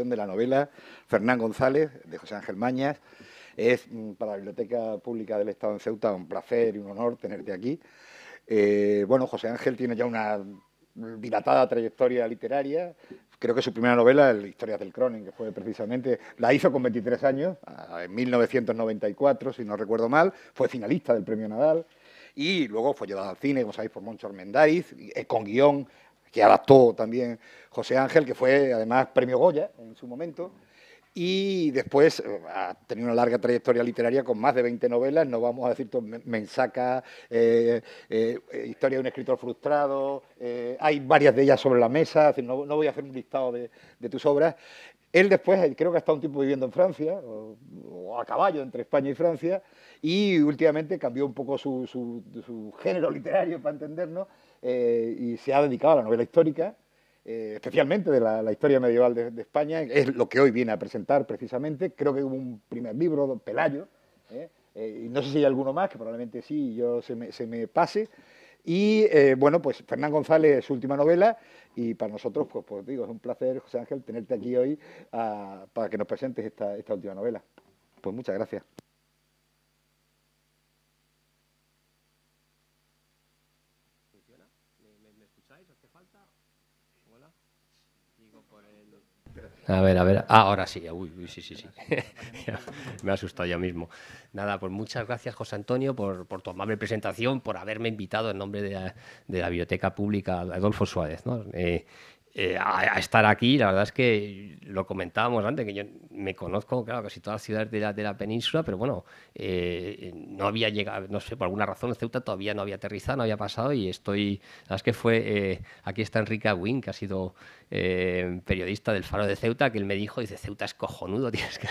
de la novela Fernán González, de José Ángel Mañas. Es mm, para la Biblioteca Pública del Estado en Ceuta un placer y un honor tenerte aquí. Eh, bueno, José Ángel tiene ya una dilatada trayectoria literaria. Creo que su primera novela, historia del Cronin, que fue precisamente, la hizo con 23 años, en 1994, si no recuerdo mal. Fue finalista del Premio Nadal y luego fue llevada al cine, como sabéis, por Moncho Armendáriz, eh, con guión que adaptó también José Ángel, que fue además premio Goya en su momento. Y después eh, ha tenido una larga trayectoria literaria con más de 20 novelas, no vamos a decir todo, Mensaca, eh, eh, Historia de un escritor frustrado, hay varias de ellas sobre la mesa, no, voy a hacer un listado de, tus obras. Él después, creo que ha estado un tiempo viviendo en Francia, o, a caballo entre España y Francia, y últimamente cambió un poco su género literario, para entendernos, eh, y se ha dedicado a la novela histórica, eh, especialmente de la, historia medieval de, España, es lo que hoy viene a presentar precisamente. Creo que hubo un primer libro, Don Pelayo, eh, y no sé si hay alguno más, que probablemente sí, yo se me, pase. Y bueno, pues Fernán González, su última novela, y para nosotros, pues, pues digo, es un placer, José Ángel, tenerte aquí hoy ah, para que nos presentes esta última novela. Pues muchas gracias. A ver, a ver. Ah, ahora sí. Uy, uy, sí, sí, sí. Me ha asustado yo mismo. Nada, pues muchas gracias, José Antonio, por, tu amable presentación, por haberme invitado en nombre de la, Biblioteca Pública Adolfo Suárez. Eh, eh, a, estar aquí. La verdad es que lo comentábamos antes, que yo me conozco, claro, casi todas las ciudades de la, de la península, pero bueno, eh, no había llegado, no sé, por alguna razón Ceuta todavía no había aterrizado, no había pasado y estoy, la verdad es que fue, eh, aquí está Enrique Aguín, que ha sido periodista del Faro de Ceuta, que él me dijo, dice, Ceuta es cojonudo, tienes que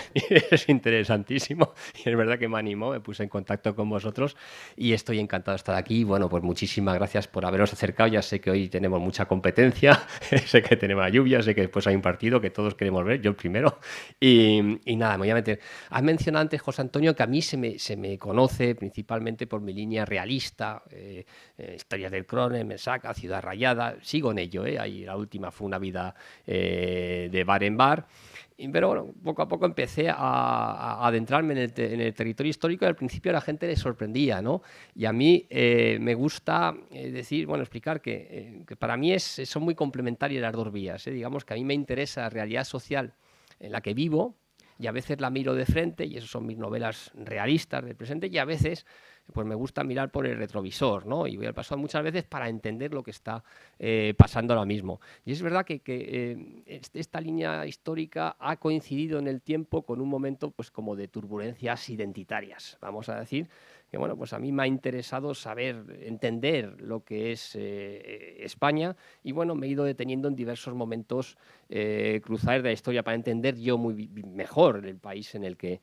es interesantísimo. Y es verdad que me animó, me puse en contacto con vosotros y estoy encantado de estar aquí. Bueno, pues muchísimas gracias por haberos acercado, ya sé que hoy tenemos mucha competencia. sé que tenemos lluvia, sé que después hay un partido que todos queremos ver, yo el primero. Y, nada, me voy a meter. Has mencionado antes, José Antonio, que a mí se me, conoce principalmente por mi línea realista, eh, eh Historias del Cronen, Mesaca, Ciudad Rayada, sigo en ello, eh. Ahí la última fue una vida eh, de bar en bar. Pero poco a poco empecé a, adentrarme en el, territorio histórico y al principio la gente le sorprendía, Y a mí eh, me gusta eh, decir, bueno, explicar que, eh, para mí son muy complementarias las dos vías. Digamos que a mí me interesa la realidad social en la que vivo y a veces la miro de frente y eso son mis novelas realistas del presente y a veces pues me gusta mirar por el retrovisor, ¿no? Y voy al pasado muchas veces para entender lo que está eh, pasando ahora mismo. Y es verdad que, eh, esta línea histórica ha coincidido en el tiempo con un momento, pues como de turbulencias identitarias, vamos a decir, que bueno, pues a mí me ha interesado saber, entender lo que es eh, España y bueno, me he ido deteniendo en diversos momentos cruzar de la historia para entender yo muy mejor el país en el que,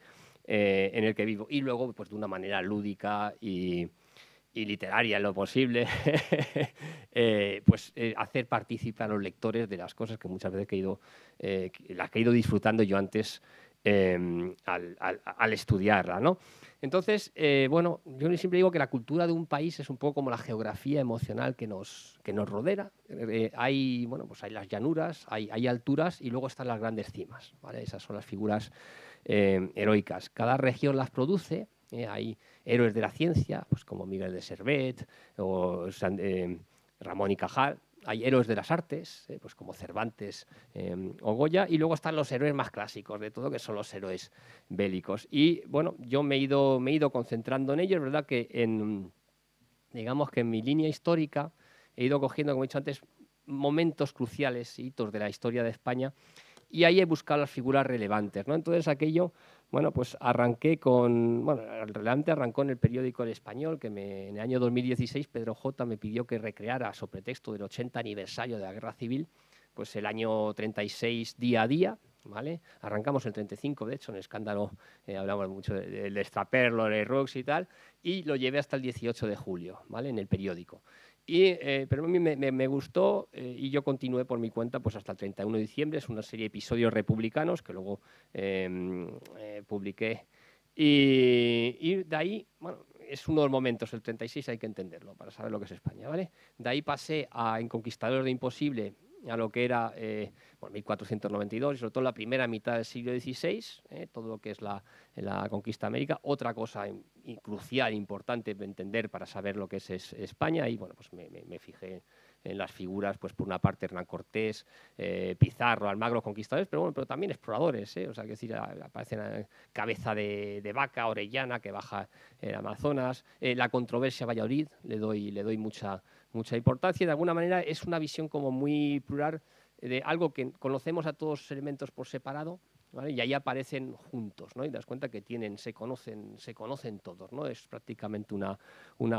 eh, en el que vivo. Y luego, pues de una manera lúdica y, literaria en lo posible, eh, pues eh, hacer participar a los lectores de las cosas que muchas veces he ido, las que he ido disfrutando yo antes em, al, estudiarla, ¿no? Entonces, bueno, yo siempre digo que la cultura de un país es un poco como la geografía emocional que nos, que nos rodea. hay, bueno, pues hay las llanuras, hay, hay alturas y luego están las grandes cimas, ¿vale? Esas son las figuras Em, heroicas. Cada región las produce, eh, hay héroes de la ciencia, pues como Miguel de Servet o em, Ramón y Cajal, hay héroes de las artes, eh, pues como Cervantes em, o Goya, y luego están los héroes más clásicos de todo, que son los héroes bélicos. Y bueno, yo me he ido, me he ido concentrando en ellos, es verdad que en, digamos que en mi línea histórica he ido cogiendo, como he dicho antes, momentos cruciales, hitos de la historia de España y ahí he buscado las figuras relevantes. ¿no? Entonces aquello, bueno, pues arranqué con, bueno, relevante arrancó en el periódico El Español, que en el año 2016 Pedro J me pidió que recreara, sobre texto del 80 aniversario de la Guerra Civil, pues el año 36 día a día, ¿Vale? Arrancamos el 35, de hecho, en escándalo eh, hablamos mucho del extraperlo, de, de y tal, y lo llevé hasta el 18 de julio, ¿vale? En el periódico. Eh, pero a mí me, gustó eh, y yo continué por mi cuenta pues, hasta el 31 de diciembre. Es una serie de episodios republicanos que luego em, eh, publiqué. Y, de ahí, bueno, es uno de los momentos, el 36 hay que entenderlo para saber lo que es España, ¿vale? De ahí pasé a En Conquistadores de Imposible, a lo que era 1492 eh, y sobre todo la primera mitad del siglo XVI, eh, todo lo que es la, conquista de América. Otra cosa crucial, importante para entender para saber lo que es, España y bueno, pues me, fijé en las figuras, pues por una parte Hernán Cortés, eh, Pizarro, Almagro, conquistadores, pero bueno, pero también exploradores, ¿eh? o sea, que decir, cabeza de, vaca, Orellana, que baja en Amazonas, la controversia Valladolid, le doy, le doy mucha, mucha importancia. De alguna manera es una visión como muy plural eh, de algo que conocemos a todos los elementos por separado, y ahí aparecen juntos, ¿no? y das cuenta que tienen, se conocen, se conocen todos, ¿no? es prácticamente una,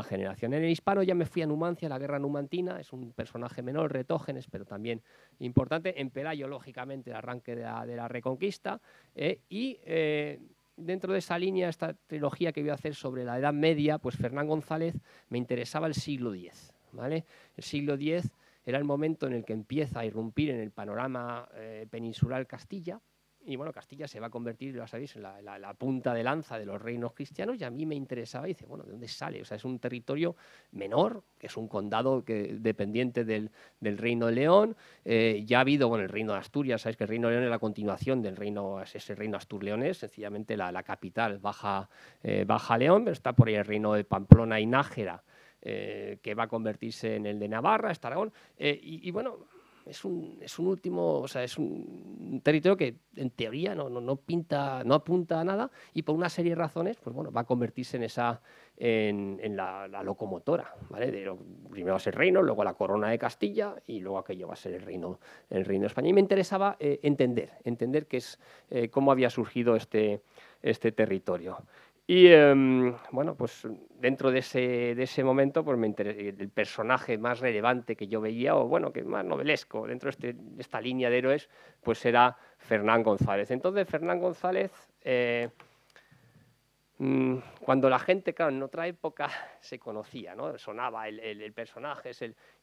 generación. En el hispano ya me fui a Numancia, la guerra numantina, es un personaje menor, retógenes, pero también importante, en Pelayo, lógicamente, el arranque de la, Reconquista, ¿eh? y... Eh, dentro de esa línea, esta trilogía que voy a hacer sobre la Edad Media, pues Fernán González me interesaba el siglo X. El siglo X era el momento en el que empieza a irrumpir en el panorama eh, peninsular Castilla, y bueno, Castilla se va a convertir, lo sabéis, en la, punta de lanza de los reinos cristianos y a mí me interesaba, dice, bueno, ¿de dónde sale? O sea, es un territorio menor, que es un condado que, dependiente del, reino de León, eh, ya ha habido, bueno, el reino de Asturias, sabéis que el reino de León es la continuación del reino, ese reino astur es sencillamente la, capital baja, eh, baja León, pero está por ahí el reino de Pamplona y Nájera, eh, que va a convertirse en el de Navarra, es este Aragón. Eh, y, bueno, es un, es un último, o sea, es un territorio que en teoría no, no, no, pinta, no apunta a nada y por una serie de razones, pues bueno, va a convertirse en esa, en, la, locomotora, ¿vale? De primero va a ser reino, luego la corona de Castilla y luego aquello va a ser el reino, el reino de España. Y me interesaba eh, entender, entender qué es, cómo había surgido este, este territorio. Y em, bueno, pues dentro de ese, momento, pues, eh, el personaje más relevante que yo veía, o bueno, que más novelesco dentro de, este, esta línea de héroes, pues era Fernán González. Entonces, Fernán González, eh, mm, cuando la gente, claro, en otra época se conocía, ¿no? Sonaba el, personaje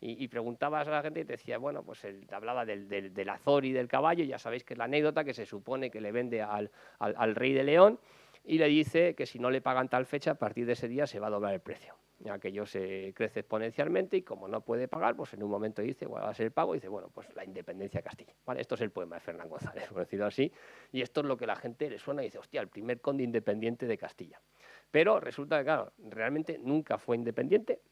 y, preguntabas a la gente y te decía, bueno, pues él te hablaba del, Azor y del caballo, ya sabéis que es la anécdota que se supone que le vende al rey de León, y le dice que si no le pagan tal fecha, a partir de ese día se va a doblar el precio. ya que Aquello se crece exponencialmente y como no puede pagar, pues en un momento dice, bueno, va a ser el pago, y dice, bueno, pues la independencia de Castilla. ¿Vale? Esto es el poema de Fernán González, conocido así, y esto es lo que la gente le suena y dice, hostia, el primer conde independiente de Castilla. Pero resulta que, claro, realmente nunca fue independiente,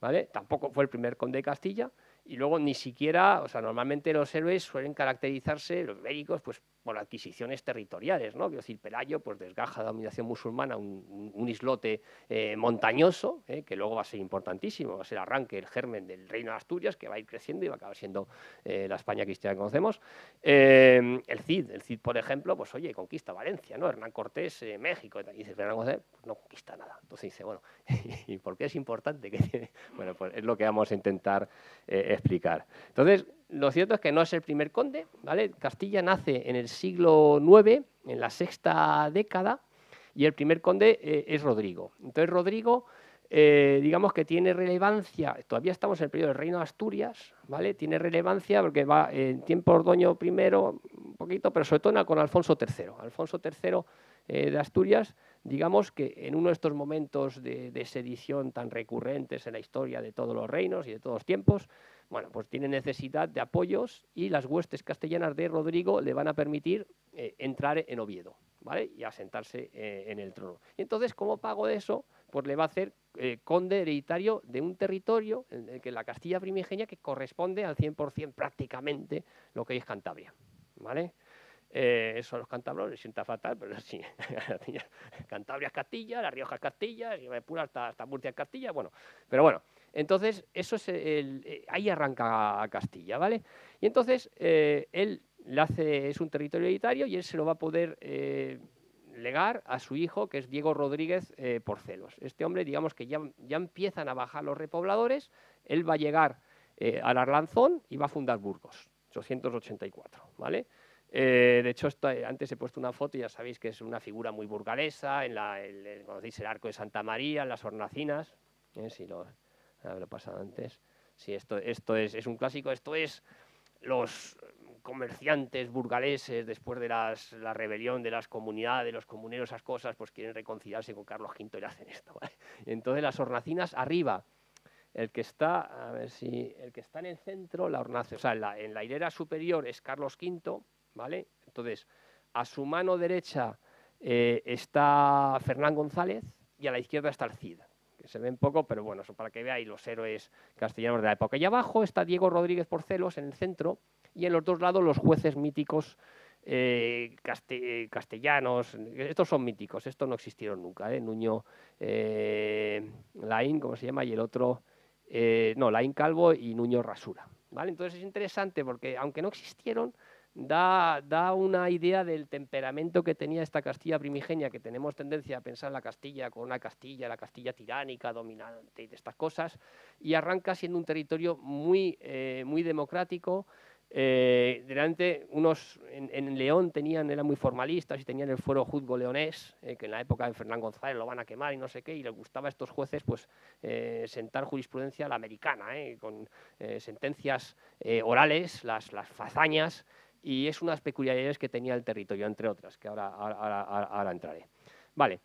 ¿vale? Tampoco fue el primer conde de Castilla, y luego ni siquiera, o sea, normalmente los héroes suelen caracterizarse, los médicos, pues bueno, adquisiciones territoriales, ¿no? Quiero decir, Pelayo pues, desgaja de la dominación musulmana un, islote eh, montañoso, eh, que luego va a ser importantísimo, va a ser el arranque, el germen del reino de Asturias, que va a ir creciendo y va a acabar siendo eh, la España cristiana que conocemos. el Cid, el Cid, por ejemplo, pues oye, conquista Valencia, ¿no? Hernán Cortés, México, y dice, Hernán Cortés pues, no conquista nada. Entonces dice, bueno, ¿y por qué es importante? Que Bueno, pues es lo que vamos a intentar explicar. Entonces, lo cierto es que no es el primer conde, ¿vale? Castilla nace en el siglo IX, en la sexta década, y el primer conde eh, es Rodrigo. Entonces Rodrigo, eh, digamos que tiene relevancia, todavía estamos en el periodo del Reino de Asturias, ¿vale? Tiene relevancia porque va eh, en tiempo Ordoño I, un poquito, pero sobre todo con Alfonso III. Alfonso III de Asturias, digamos que en uno de estos momentos de, de sedición tan recurrentes en la historia de todos los reinos y de todos los tiempos, bueno, pues tiene necesidad de apoyos y las huestes castellanas de Rodrigo le van a permitir eh, entrar en Oviedo, ¿vale? Y asentarse eh, en el trono. Y entonces, como pago de eso, pues le va a hacer eh, conde hereditario de un territorio, en que la Castilla primigenia, que corresponde al 100% prácticamente lo que es Cantabria, ¿vale? eso a los cantabros les sienta fatal, pero sí. Cantabria es Castilla, La Rioja es Castilla, y Pura hasta, hasta Murcia es Castilla, bueno. Pero bueno, entonces, eso es eh, ahí arranca a Castilla, ¿vale? Y entonces, eh, él es un territorio hereditario y él se lo va a poder eh, legar a su hijo, que es Diego Rodríguez Porcelos. Este hombre, digamos que ya, ya empiezan a bajar los repobladores, él va a llegar al Arlanzón y va a fundar Burgos, 884, ¿vale? de hecho, antes he puesto una foto, ya sabéis que es una figura muy burgalesa, en la, el, conocéis el arco de Santa María, en las hornacinas, eh, si lo, habrá pasado antes. Sí, esto, esto es, es un clásico, esto es los comerciantes burgaleses, después de la rebelión de las comunidades, los comuneros, esas cosas, pues quieren reconciliarse con Carlos V y hacen esto. Entonces las hornacinas arriba, el que está, a ver si, el que está en el centro, la hornacina, o sea, en la, hilera superior es Carlos V, ¿vale? Entonces, a su mano derecha eh, está Fernán González y a la izquierda está el Cid se ven poco, pero bueno, eso para que veáis los héroes castellanos de la época. Y abajo está Diego Rodríguez Porcelos en el centro y en los dos lados los jueces míticos eh, castellanos, estos son míticos, estos no existieron nunca, eh, Nuño eh, Laín, ¿cómo se llama? Y el otro, eh, no, Laín Calvo y Nuño Rasura, ¿vale? Entonces es interesante porque aunque no existieron, da, una idea del temperamento que tenía esta Castilla primigenia, que tenemos tendencia a pensar la Castilla con una Castilla, la Castilla tiránica, dominante y de estas cosas, y arranca siendo un territorio muy, eh, muy democrático, eh, delante, unos en, León tenían, eran muy formalistas y tenían el fuero juzgo leonés, eh, que en la época de Fernán González lo van a quemar y no sé qué, y les gustaba a estos jueces pues eh, sentar jurisprudencia a la americana, con sentencias orales, las fazañas, y es unas peculiaridades que tenía el territorio, entre otras, que ahora, ahora, entraré. Vale,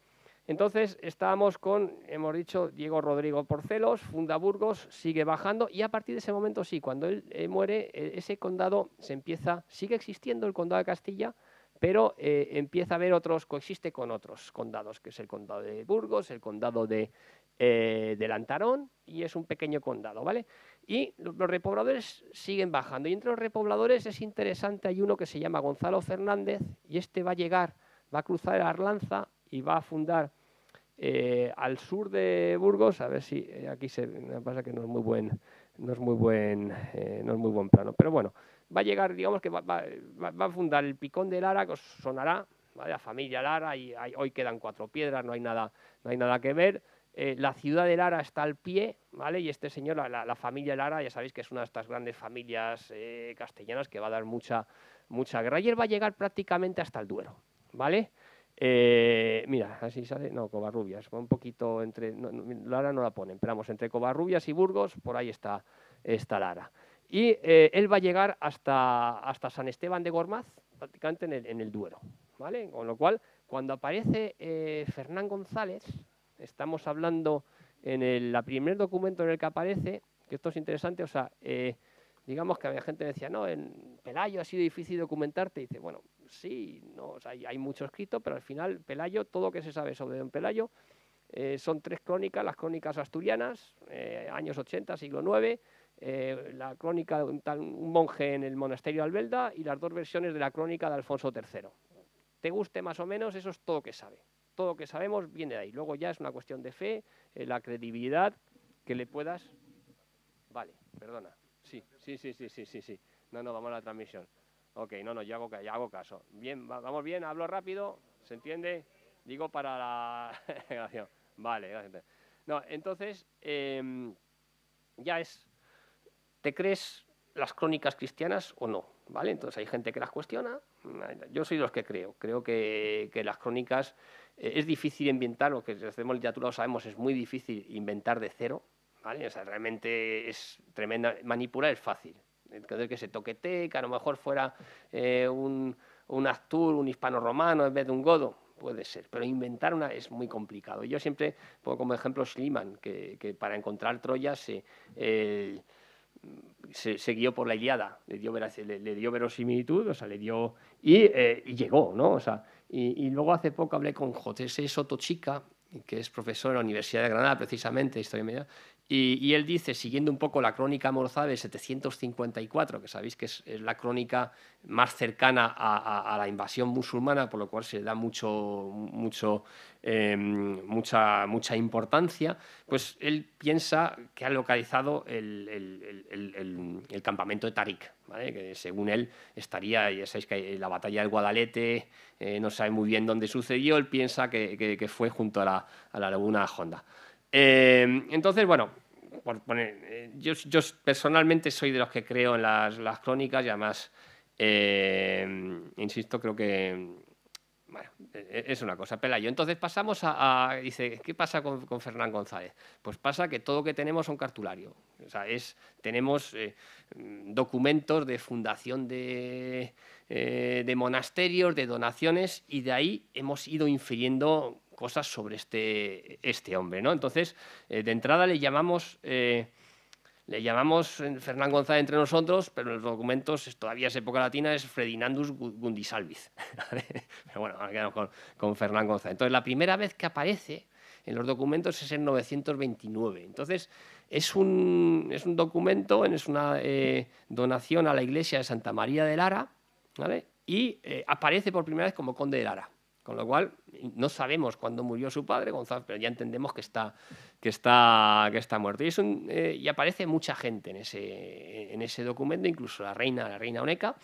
entonces estábamos con, hemos dicho, Diego Rodrigo Porcelos, funda Burgos, sigue bajando y a partir de ese momento sí, cuando él muere, e, ese condado se empieza, sigue existiendo el condado de Castilla, pero eh, empieza a haber otros, coexiste con otros condados, que es el condado de Burgos, el condado de, eh, de Lantarón, y es un pequeño condado, ¿vale? Y los repobladores siguen bajando. Y entre los repobladores es interesante, hay uno que se llama Gonzalo Fernández y este va a llegar, va a cruzar el Arlanza y va a fundar eh, al sur de Burgos, a ver si eh, aquí se me pasa que no es muy buen, no es muy buen, eh, no es muy buen plano, pero bueno, va a llegar, digamos que va, va, a fundar el Picón de Lara, que os sonará, la familia Lara, y hoy quedan cuatro piedras, no hay nada, no hay nada que ver eh, la ciudad de Lara está al pie, ¿vale? Y este señor, la, familia Lara, ya sabéis que es una de estas grandes familias eh, castellanas que va a dar mucha, mucha guerra. Y él va a llegar prácticamente hasta el Duero, ¿vale? Eh, mira, así sale, no, Covarrubias, un poquito entre, Lara no la ponen, pero vamos, entre Covarrubias y Burgos, por ahí está, está Lara. Y él va a llegar hasta, hasta San Esteban de Gormaz, prácticamente en el, Duero, ¿vale? Con lo cual, cuando aparece Fernán González, Estamos hablando en el primer documento en el que aparece, que esto es interesante, o sea, eh, digamos que había gente que decía, no, en Pelayo ha sido difícil documentarte. Y dice, bueno, sí, no, hay, mucho escrito, pero al final Pelayo, todo lo que se sabe sobre don Pelayo, eh, son tres crónicas, las crónicas asturianas, eh, años 80, siglo IX, la crónica de un, monje en el monasterio de Albelda y las dos versiones de la crónica de Alfonso III. Te guste más o menos, eso es todo lo que sabe todo lo que sabemos viene de ahí. Luego ya es una cuestión de fe, eh, la credibilidad que le puedas... Vale, perdona. Sí, sí, sí, sí, sí, sí, sí. No, no, vamos a la transmisión. Ok, no, no, yo hago, hago caso. Bien, vamos bien, hablo rápido, ¿se entiende? Digo para la... vale, gracias. No, entonces, em, ya es... Te crees las crónicas cristianas o no, ¿vale? Entonces hay gente que las cuestiona, yo soy de los que creo, creo que, que las crónicas eh, es difícil inventar, lo que hacemos literatura lo sabemos, es muy difícil inventar de cero, ¿vale? O sea, realmente es tremenda, manipular es fácil, Entender que se toquete que a lo mejor fuera eh, un, un actor, un hispano romano en vez de un godo, puede ser, pero inventar una es muy complicado. Yo siempre pongo como ejemplo Schliemann, que, para encontrar Troya se, se, por la Iliada, le dio, verosimilitud, o sea, le dio... Y, eh, llegó, ¿no? O sea, y, luego hace poco hablé con José Soto Chica, que es profesor de la Universidad de Granada, precisamente, de Historia Media, y, él dice, siguiendo un poco la crónica morzá de 754, que sabéis que es, la crónica más cercana a, la invasión musulmana, por lo cual se le da mucho, eh, mucha, importancia, pues él piensa que ha localizado el, campamento de Tarik, que según él estaría, ya sabéis que la batalla del Guadalete eh, no sabe muy bien dónde sucedió, él piensa que, fue junto a la, a la laguna Honda. Em, entonces, bueno, eh, yo, personalmente soy de los que creo en las, crónicas y además, em, insisto, creo que e-, es una cosa, yo Entonces pasamos a, dice, ¿qué pasa con, Fernán González? Pues pasa que todo lo que tenemos es un cartulario. O sea, es, tenemos eh, documentos de fundación de, eh, de monasterios, de donaciones, y de ahí hemos ido infiriendo cosas sobre este, este hombre. ¿no? Entonces, eh, de entrada le llamamos, eh, le llamamos Fernán González entre nosotros, pero en los documentos todavía es época latina, es Fredinandus Gundisalvis. pero bueno, quedamos con, Fernán González. Entonces, la primera vez que aparece en los documentos es en 929. Entonces, es un, es un documento, es una eh, donación a la iglesia de Santa María de Lara, ¿vale? y aparece por primera vez como conde de Lara. Con lo cual, no sabemos cuándo murió su padre, Gonzalo, pero ya entendemos que está, que está, que está muerto. Eh, y, aparece mucha gente en ese, en ese documento, incluso la reina, la reina Oneca.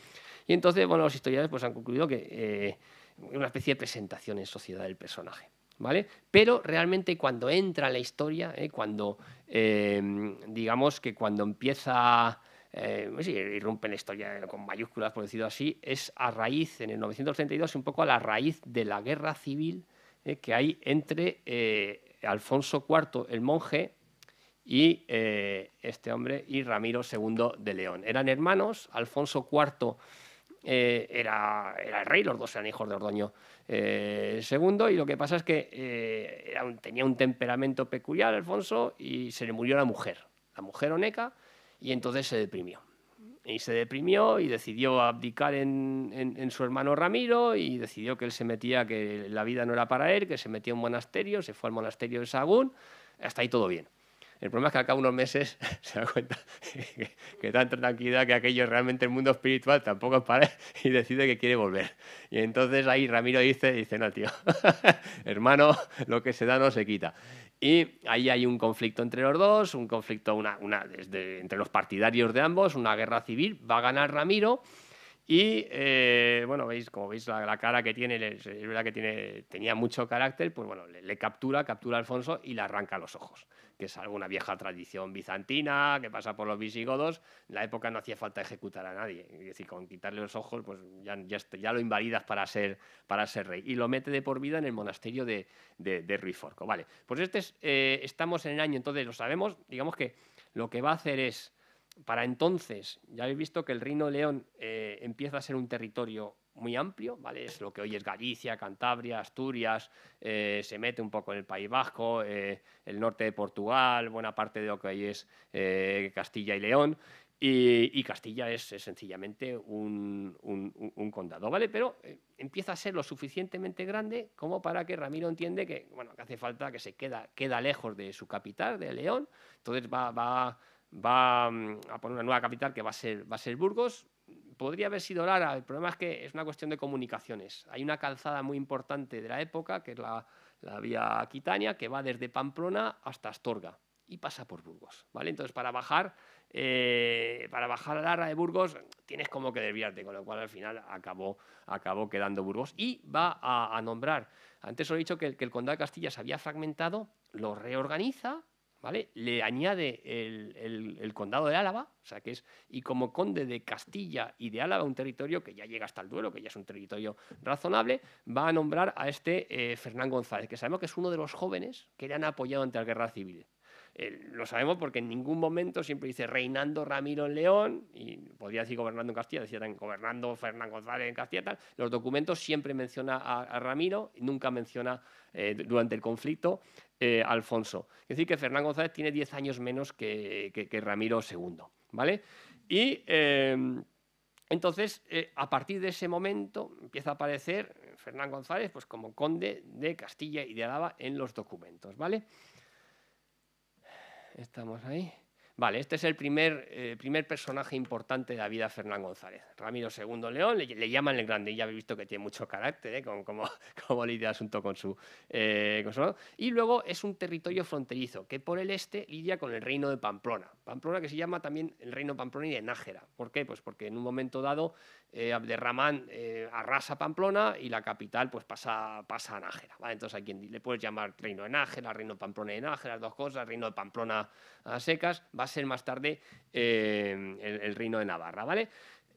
Y entonces, bueno, los historiadores pues, han concluido que eh, una especie de presentación en sociedad del personaje. ¿Vale? Pero realmente cuando entra la historia, eh, cuando eh, digamos que cuando empieza eh, irrumpen irrumpe en la historia con mayúsculas, por decirlo así, es a raíz, en el 932, un poco a la raíz de la guerra civil eh, que hay entre eh, Alfonso IV, el monje, y eh, este hombre, y Ramiro II de León. Eran hermanos, Alfonso IV era, el rey, los dos eran hijos de Ordoño II, y lo que pasa es que tenía un temperamento peculiar Alfonso y se le murió la mujer, la mujer Oneca, y entonces se deprimió. Y se deprimió y decidió abdicar en, en, su hermano Ramiro y decidió que él se metía, que la vida no era para él, que se metió en un monasterio, se fue al monasterio de Sagún, hasta ahí todo bien. El problema es que acá unos meses se da cuenta que, que tanta tranquilidad que aquello realmente el mundo espiritual tampoco es para él y decide que quiere volver. Y entonces ahí Ramiro dice, dice, no, tío, hermano, lo que se da no se quita. Y ahí hay un conflicto entre los dos, un conflicto una, una, desde, entre los partidarios de ambos, una guerra civil. Va a ganar Ramiro y eh, bueno, veis, como veis la, cara que tiene, es verdad que tiene, tenía mucho carácter, pues bueno, le, captura, captura Alfonso y le arranca los ojos, que es alguna vieja tradición bizantina que pasa por los visigodos. En la época no hacía falta ejecutar a nadie, es decir, con quitarle los ojos, pues ya, ya, lo invalidas para ser, para ser rey. Y lo mete de por vida en el monasterio de, de, Ruiforco. Vale, pues este eh, estamos en el año, entonces lo sabemos, digamos que lo que va a hacer es para entonces, ya habéis visto que el Reino León eh, empieza a ser un territorio muy amplio, ¿vale? Es lo que hoy es Galicia, Cantabria, Asturias, eh, se mete un poco en el País Vasco, eh, el norte de Portugal, buena parte de lo que hoy es Castilla y León. Y, Castilla es, sencillamente un, condado, ¿vale? Pero empieza a ser lo suficientemente grande como para que Ramiro entiende que, bueno, que hace falta que se queda, queda lejos de su capital, de León, entonces va, va va mm, a poner una nueva capital que va a ser, va a ser Burgos. Podría haber sido Lara, el problema es que es una cuestión de comunicaciones. Hay una calzada muy importante de la época, que es la, la vía Aquitania, que va desde Pamplona hasta Astorga y pasa por Burgos, ¿vale? Entonces, para bajar, eh, para bajar a Lara de Burgos tienes como que desviarte, con lo cual al final acabó, acabó quedando Burgos. Y va a, nombrar, antes os he dicho que el condado de Castilla se había fragmentado, lo reorganiza le añade el, condado de Álava, o sea que es, y como conde de Castilla y de Álava, un territorio que ya llega hasta el Duero, que ya es un territorio razonable, va a nombrar a este eh, Fernán González, que sabemos que es uno de los jóvenes que le han apoyado ante la guerra civil. Eh, lo sabemos porque en ningún momento siempre dice reinando Ramiro en León, y podría decir gobernando en Castilla, decía gobernando Fernán González en Castilla, tal. los documentos siempre menciona a, Ramiro Ramiro, nunca menciona eh, durante el conflicto eh, a Alfonso. Es decir, que Fernán González tiene 10 años menos que, Ramiro II, ¿vale? Y... Em, entonces, a partir de ese momento empieza a aparecer Fernán González pues, como conde de Castilla y de Alaba en los documentos, ¿vale? estamos ahí. Vale, este es el primer, eh, primer personaje importante de la vida de Fernán González. Ramiro II León, le, llaman el Grande, y ya habéis visto que tiene mucho carácter, ¿eh? como, como, como lidia asunto con su, eh, Y luego es un territorio fronterizo, que por el este lidia con el reino de Pamplona. Pamplona que se llama también el reino Pamplona y de Nájera. ¿Por qué? Pues porque en un momento dado Abderramán arrasa Pamplona y la capital pues pasa, pasa a Nájera. ¿vale? Entonces aquí le puedes llamar reino de Nájera, reino Pamplona de Nájera, dos cosas, reino de Pamplona a secas a ser más tarde eh, el, reino de Navarra, ¿vale?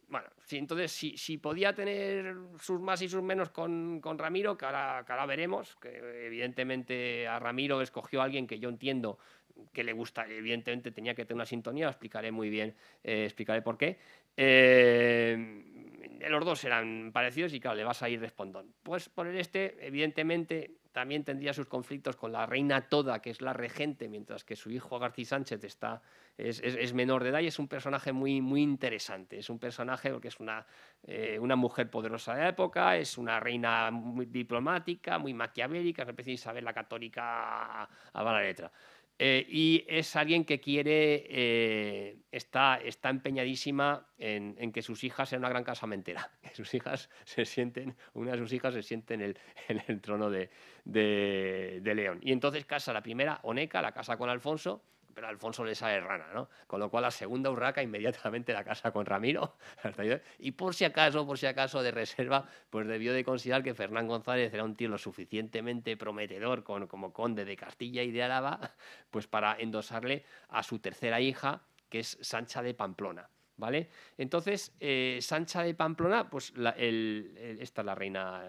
Bueno, entonces si, podía tener sus más y sus menos con, con Ramiro, que ahora, que ahora, veremos, que evidentemente a Ramiro escogió a alguien que yo entiendo que le gusta, evidentemente tenía que tener una sintonía, explicaré muy bien, eh, explicaré por qué. Eh, los dos eran parecidos y claro, le vas a ir respondón. Pues por el este, evidentemente, también tendría sus conflictos con la reina Toda, que es la regente, mientras que su hijo García Sánchez está, es, menor de edad y es un personaje muy, muy interesante. Es un personaje porque es una, eh, mujer poderosa de la época, es una reina muy diplomática, muy maquiavélica, es especie Isabel la Católica a, a la letra. Eh, y es alguien que quiere, eh, está, empeñadísima en, que sus hijas sean una gran casamentera, sus hijas se sienten, una de sus hijas se siente en el, trono de, de León. Y entonces casa la primera, Oneca, la casa con Alfonso, pero Alfonso le sale rana, ¿no? Con lo cual la segunda urraca inmediatamente la casa con Ramiro. y por si acaso, por si acaso de reserva, pues debió de considerar que Fernán González era un tío lo suficientemente prometedor como conde de Castilla y de Álava, pues para endosarle a su tercera hija, que es Sancha de Pamplona. ¿Vale? Entonces, eh, Sancha de Pamplona, pues esta es la reina,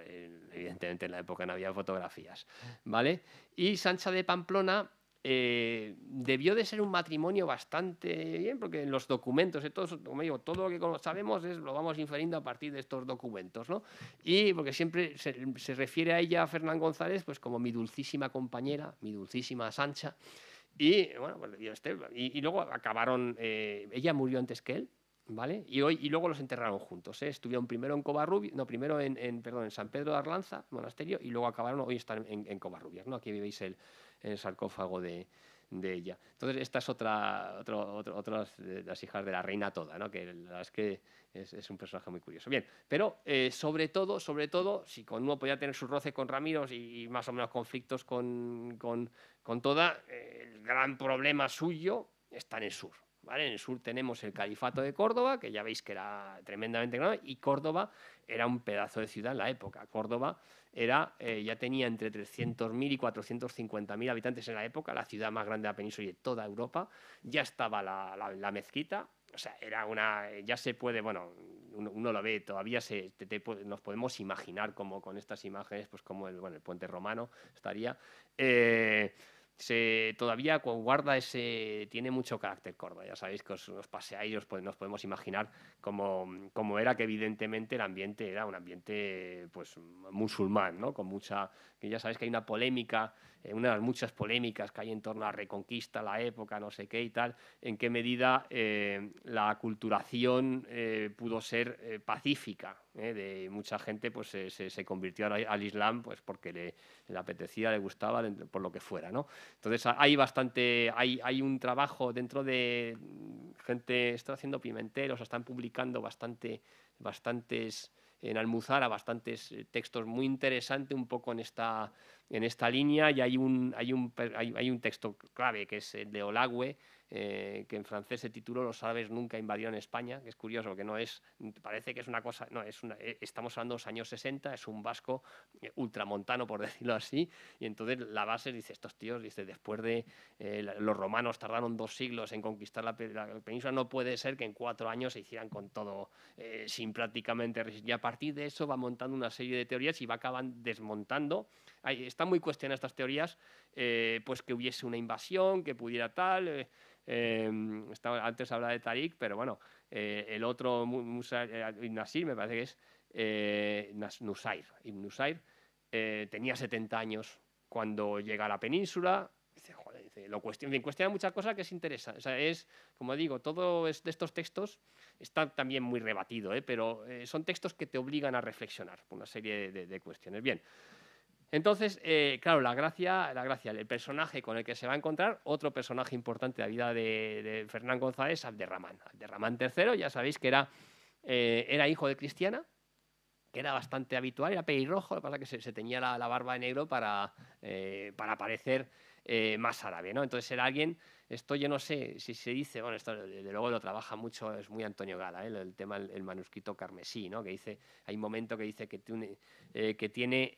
eh, evidentemente en la época no había fotografías, ¿vale? Y Sancha de Pamplona eh, debió de ser un matrimonio bastante bien, porque en los documentos, todos, como digo, todo lo que sabemos es, lo vamos inferiendo a partir de estos documentos, ¿no? Y porque siempre se, refiere a ella, a Fernán González, pues como mi dulcísima compañera, mi dulcísima Sancha. Y bueno, pues, este, y, y, luego acabaron, eh, ella murió antes que él, ¿vale? Y, hoy, y luego los enterraron juntos, ¿eh? Estuvieron primero en Covarrubias, no, primero en, perdón, en San Pedro de Arlanza, monasterio, y luego acabaron, hoy están en, en Covarrubias, ¿no? Aquí vivéis el, el sarcófago de, ella. Entonces, esta es otra, de las hijas de la reina toda, ¿no? que la es que es, un personaje muy curioso. Bien, pero eh, sobre todo, sobre todo, si con uno podía tener su roce con Ramiro y, más o menos conflictos con, toda, el gran problema suyo está en el sur. ¿Vale? En el sur tenemos el Califato de Córdoba, que ya veis que era tremendamente grande, y Córdoba era un pedazo de ciudad en la época. Córdoba era, eh, ya tenía entre 300.000 y 450.000 habitantes en la época, la ciudad más grande de la península y de toda Europa. Ya estaba la, la, mezquita, o sea, era una, eh, ya se puede, bueno, uno, lo ve, todavía se, nos podemos imaginar como con estas imágenes, pues como el, bueno, el puente romano estaría. Eh, se, todavía guarda ese, tiene mucho carácter Córdoba, ya sabéis que os, paseáis, nos podemos imaginar cómo, era que evidentemente el ambiente era un ambiente pues musulmán, ¿no? Con mucha, que ya sabéis que hay una polémica eh, una de las muchas polémicas que hay en torno a la Reconquista, la época, no sé qué y tal, en qué medida eh, la culturación eh, pudo ser pacífica. de mucha gente pues, se, convirtió al, Islam pues, porque le, apetecía, le gustaba, por lo que fuera. ¿no? Entonces hay bastante, hay, hay un trabajo dentro de mm, gente, está haciendo Pimentel, están publicando bastante, bastantes en Almuzara, bastantes textos muy interesantes un poco en esta en esta línea y hay un, hay un, hay, un texto clave que es el de Olagüe, eh, que en francés se tituló Los árabes nunca invadieron España, que es curioso, que no es, parece que es una cosa, no, es una, eh, estamos hablando de los años 60, es un vasco eh, ultramontano, por decirlo así, y entonces la base dice, estos tíos, dice, después de los romanos tardaron dos siglos en conquistar la, península, no puede ser que en cuatro años se hicieran con todo, sin prácticamente resistir. Y a partir de eso va montando una serie de teorías y va acaban desmontando está muy cuestionadas estas teorías, eh, pues que hubiese una invasión, que pudiera tal. Eh, em, estaba, antes hablaba de Tariq, pero bueno, eh, el otro, Musa, Nasir, me parece que es eh, Nusair. Ibn Nusair tenía 70 años cuando llega a la península, Dice, joder, lo cuestiona, cuestiona muchas cosas que es interesante. O sea, es, como digo, todo de estos textos están también muy rebatido, pero son textos que te obligan a reflexionar por una serie de cuestiones. Bien, entonces, eh, claro, la gracia, la gracia, el personaje con el que se va a encontrar, otro personaje importante de la vida de, Fernán González, Abderramán. Abderramán III, ya sabéis que era, eh, era hijo de Cristiana, que era bastante habitual, era pelirrojo, lo que pasa que se, tenía la, barba de negro para, eh, para parecer eh, más árabe. ¿no? Entonces era alguien, esto yo no sé si se dice, bueno, esto de luego lo trabaja mucho, es muy Antonio Gala, ¿eh? el tema el, manuscrito carmesí, ¿no? que dice, hay un momento que dice que tiene, eh, que tiene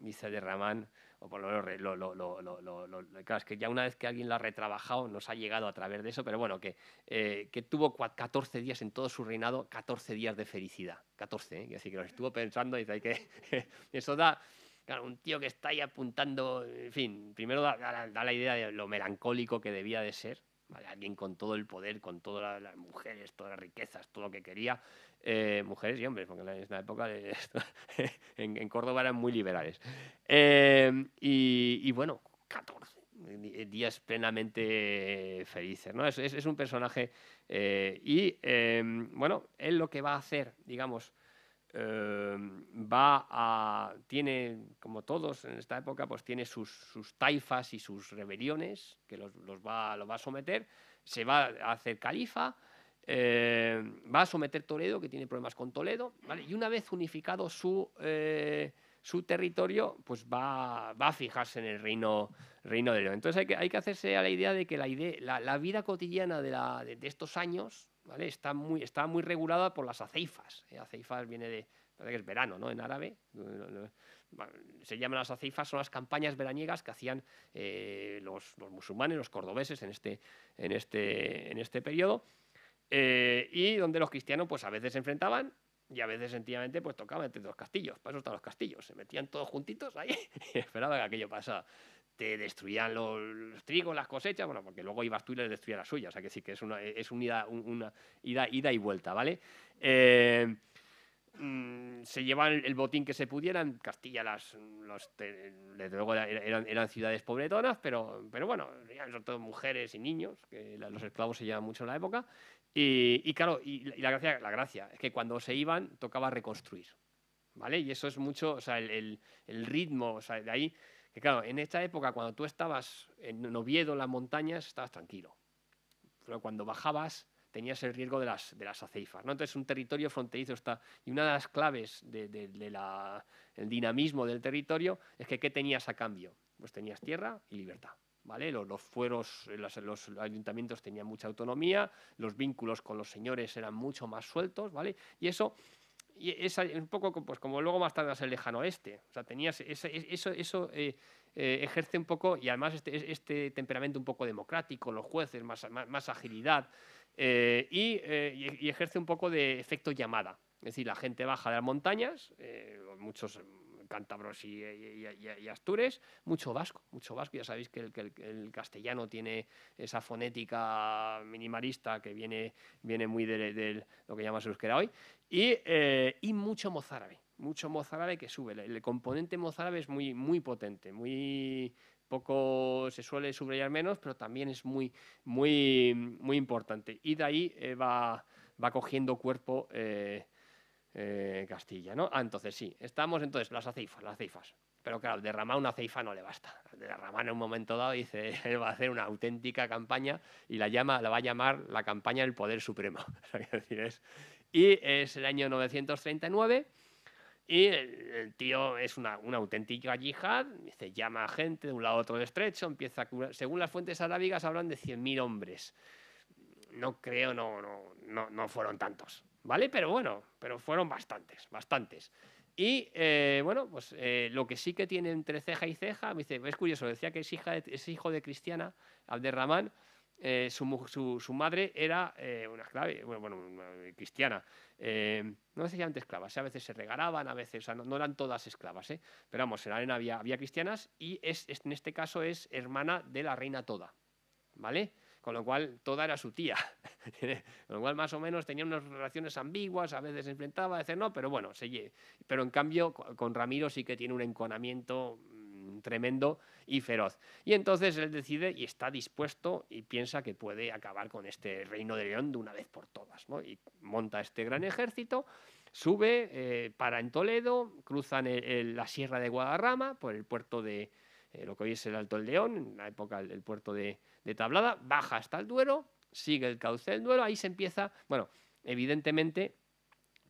dice de Ramán, o por lo menos claro, es que ya una vez que alguien lo ha retrabajado nos ha llegado a través de eso, pero bueno, que, que tuvo 14 días en todo su reinado, 14 días de felicidad, 14, ¿eh? así que lo estuvo pensando y dice que eso da Claro, un tío que está ahí apuntando, en fin, primero da, la idea de lo melancólico que debía de ser, alguien con todo el poder, con todas las mujeres, todas las riquezas, todo lo que quería, eh, mujeres y hombres, porque en la época de en, Córdoba eran muy liberales. Eh, y, bueno, 14 eh, días plenamente felices, ¿no? Es, un personaje y, bueno, él lo que va a hacer, digamos, Em, va a, tiene, como todos en esta época, pues tiene sus, taifas y sus rebeliones, que los, los va, va a someter, se va a hacer califa, em, va a someter Toledo, que tiene problemas con Toledo, y una vez unificado su, eh, su territorio, pues va, va, a fijarse en el reino, reino de León. Entonces hay que, hay que hacerse a la idea de que la, idea, la, vida cotidiana de, la, de estos años, ¿vale? Está muy, está muy regulada por las aceifas. ¿eh? Aceifas viene de, que es verano, ¿no? En árabe. Se llaman las aceifas, son las campañas veraniegas que hacían eh, los, los, musulmanes, los cordobeses en este, en este, en este periodo. Eh, y donde los cristianos, pues a veces se enfrentaban y a veces sencillamente pues tocaban entre los castillos. Para eso están los castillos. Se metían todos juntitos ahí y esperaba que aquello pasara te destruían los, trigos, las cosechas, bueno, porque luego ibas tú y les destruías las suyas, o sea que sí, que es una, es una, ida, ida, y vuelta, ¿vale? Eh, mm, se llevaban el, botín que se pudieran, Castilla las, desde luego eran, ciudades pobretonas, pero, pero bueno, eran sobre todo mujeres y niños, que los esclavos se llevan mucho en la época, y, claro, la, gracia, la gracia es que cuando se iban tocaba reconstruir, ¿vale? Y eso es mucho, o sea, el, el ritmo, o sea, de ahí claro, en esta época, cuando tú estabas en Oviedo, en las montañas, estabas tranquilo. Pero cuando bajabas, tenías el riesgo de las, de las aceifas. ¿no? Entonces, un territorio fronterizo está. Y una de las claves del de, dinamismo del territorio es que ¿qué tenías a cambio? Pues tenías tierra y libertad. ¿Vale? Los, fueros, eh, los, los, ayuntamientos tenían mucha autonomía, los vínculos con los señores eran mucho más sueltos, ¿vale? Y eso y es un poco pues, como luego más tarde el lejano oeste. O sea, tenías e, eso, eso eh, eh, ejerce un poco, y además este, este, temperamento un poco democrático, los jueces, más, más, agilidad, eh, y, y, ejerce un poco de efecto llamada. Es decir, la gente baja de las montañas, muchos cántabros y, astures, mucho vasco, mucho vasco. Ya sabéis que el, castellano tiene esa fonética minimalista que viene, viene muy de, lo que llamas euskera hoy, y, eh, y mucho mozárabe, mucho mozárabe que sube. El, componente mozárabe es muy, muy potente, muy poco se suele subrayar menos, pero también es muy, muy, muy importante. Y de ahí eh, va, cogiendo cuerpo eh, eh, Castilla, ¿no? Ah, entonces sí, estamos entonces las aceifas, las aceifas, Pero claro, derramar una aceifa no le basta. Derramar en un momento dado dice, él va a hacer una auténtica campaña y la, llama, la va a llamar la campaña del poder supremo. y es el año 939 y el, tío es una, auténtica yihad, dice, llama a gente de un lado a otro de estrecho, empieza a Según las fuentes arábigas hablan de 100.000 hombres. No creo, no, no, no, no fueron tantos. ¿vale? Pero bueno, pero fueron bastantes, bastantes. Y eh, bueno, pues eh, lo que sí que tiene entre ceja y ceja, me dice, es curioso, decía que es, hija es hijo de Cristiana, Abderramán, eh, su, su, madre era una esclava, bueno, cristiana. no necesariamente esclavas, a veces se regalaban, a veces, no, eran todas esclavas, pero vamos, en Arena había, cristianas y en este caso es hermana de la reina Toda, ¿vale? con lo cual toda era su tía, con lo cual más o menos tenía unas relaciones ambiguas, a veces se enfrentaba, a veces no, pero bueno, se, pero en cambio con Ramiro sí que tiene un enconamiento mm, tremendo y feroz. Y entonces él decide y está dispuesto y piensa que puede acabar con este reino de León de una vez por todas. ¿no? Y monta este gran ejército, sube, eh, para en Toledo, cruzan e-, la sierra de Guadarrama por el puerto de, eh, lo que hoy es el Alto del León, en la época del puerto de, de, Tablada, baja hasta el Duero, sigue el cauce del Duero, ahí se empieza, bueno, evidentemente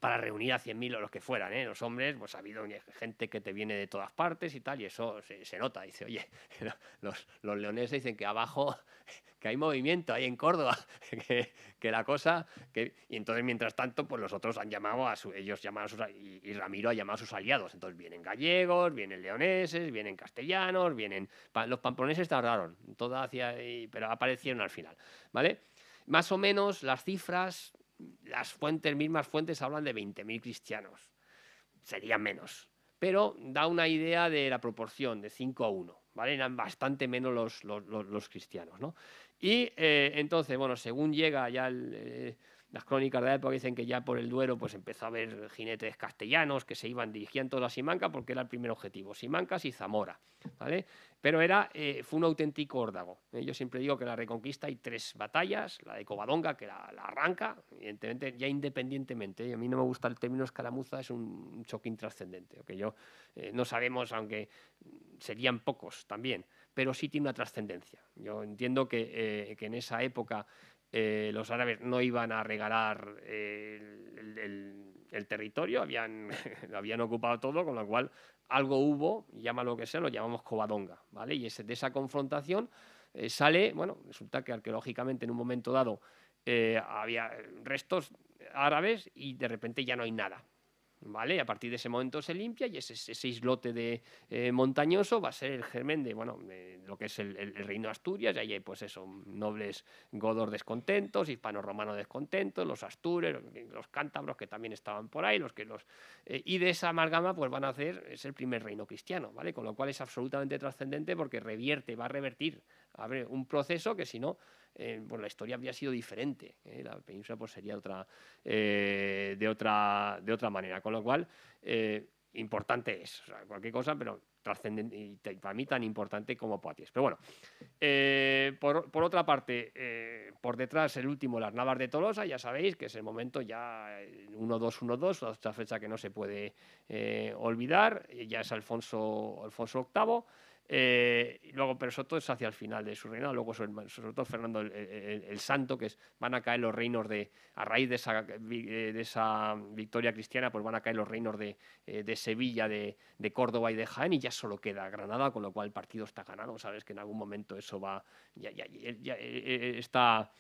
para reunir a 100.000 o los que fueran, ¿eh? los hombres, pues ha habido gente que te viene de todas partes y tal, y eso se, nota. Dice, oye, los, leoneses dicen que abajo, que hay movimiento ahí en Córdoba, que, la cosa, que... y entonces mientras tanto, pues los otros han llamado a su, ellos llaman a sus, y, Ramiro ha llamado a sus aliados, entonces vienen gallegos, vienen leoneses, vienen castellanos, vienen, los pamploneses tardaron, toda hacia, pero aparecieron al final, ¿vale? Más o menos las cifras las fuentes, mismas fuentes hablan de 20.000 cristianos, serían menos, pero da una idea de la proporción, de 5 a 1, ¿vale? Eran bastante menos los, cristianos, Y eh, entonces, bueno, según llega ya el... Eh, las crónicas de la época dicen que ya por el Duero pues empezó a haber jinetes castellanos que se iban, dirigían todos a Simancas porque era el primer objetivo, Simancas y Zamora, ¿vale? Pero era, eh, fue un auténtico órdago. Eh, yo siempre digo que en la Reconquista hay tres batallas, la de Covadonga, que la, arranca, evidentemente, ya independientemente, ¿eh? a mí no me gusta el término escaramuza, es un choque intrascendente, yo no sabemos, aunque serían pocos también, pero sí tiene una trascendencia. Yo entiendo que, que en esa época eh, los árabes no iban a regalar eh, el, territorio, habían, lo habían ocupado todo, con lo cual algo hubo, llama lo que sea, lo llamamos Covadonga, ¿vale? Y ese, de esa confrontación eh, sale, bueno, resulta que arqueológicamente en un momento dado había restos árabes y de repente ya no hay nada, ¿vale? A partir de ese momento se limpia y ese, islote de, eh, montañoso va a ser el germen de, bueno, lo que es el, reino de Asturias, y ahí hay, pues eso, nobles godos descontentos, romano descontentos, los astures, los, cántabros que también estaban por ahí, los que los... Eh, y de esa amalgama, pues van a hacer, es el primer reino cristiano, ¿vale? Con lo cual es absolutamente trascendente porque revierte, va a revertir, abre un proceso que si no eh, pues la historia habría sido diferente. ¿eh? La península pues, sería eh, otra, de, otra, manera. Con lo cual, importante es cualquier cosa, pero trascendente y para mí tan importante como Poitiers. Pero bueno, por, otra parte, por detrás el último, las Navas de Tolosa, ya sabéis que es el momento ya 1-2-1-2, otra fecha que no se puede olvidar, ya es Alfonso, Alfonso VIII. Eh, luego, pero sobre todo es hacia el final de su reinado, luego sobre, todo Fernando el, Santo, que es, van a caer los reinos de, a raíz de esa, eh, victoria cristiana, pues van a caer los reinos de, eh, de Sevilla, de, de, Córdoba y de Jaén, y ya solo queda Granada, con lo cual el partido está ganado, sabes que en algún momento eso va, ya, ya, está...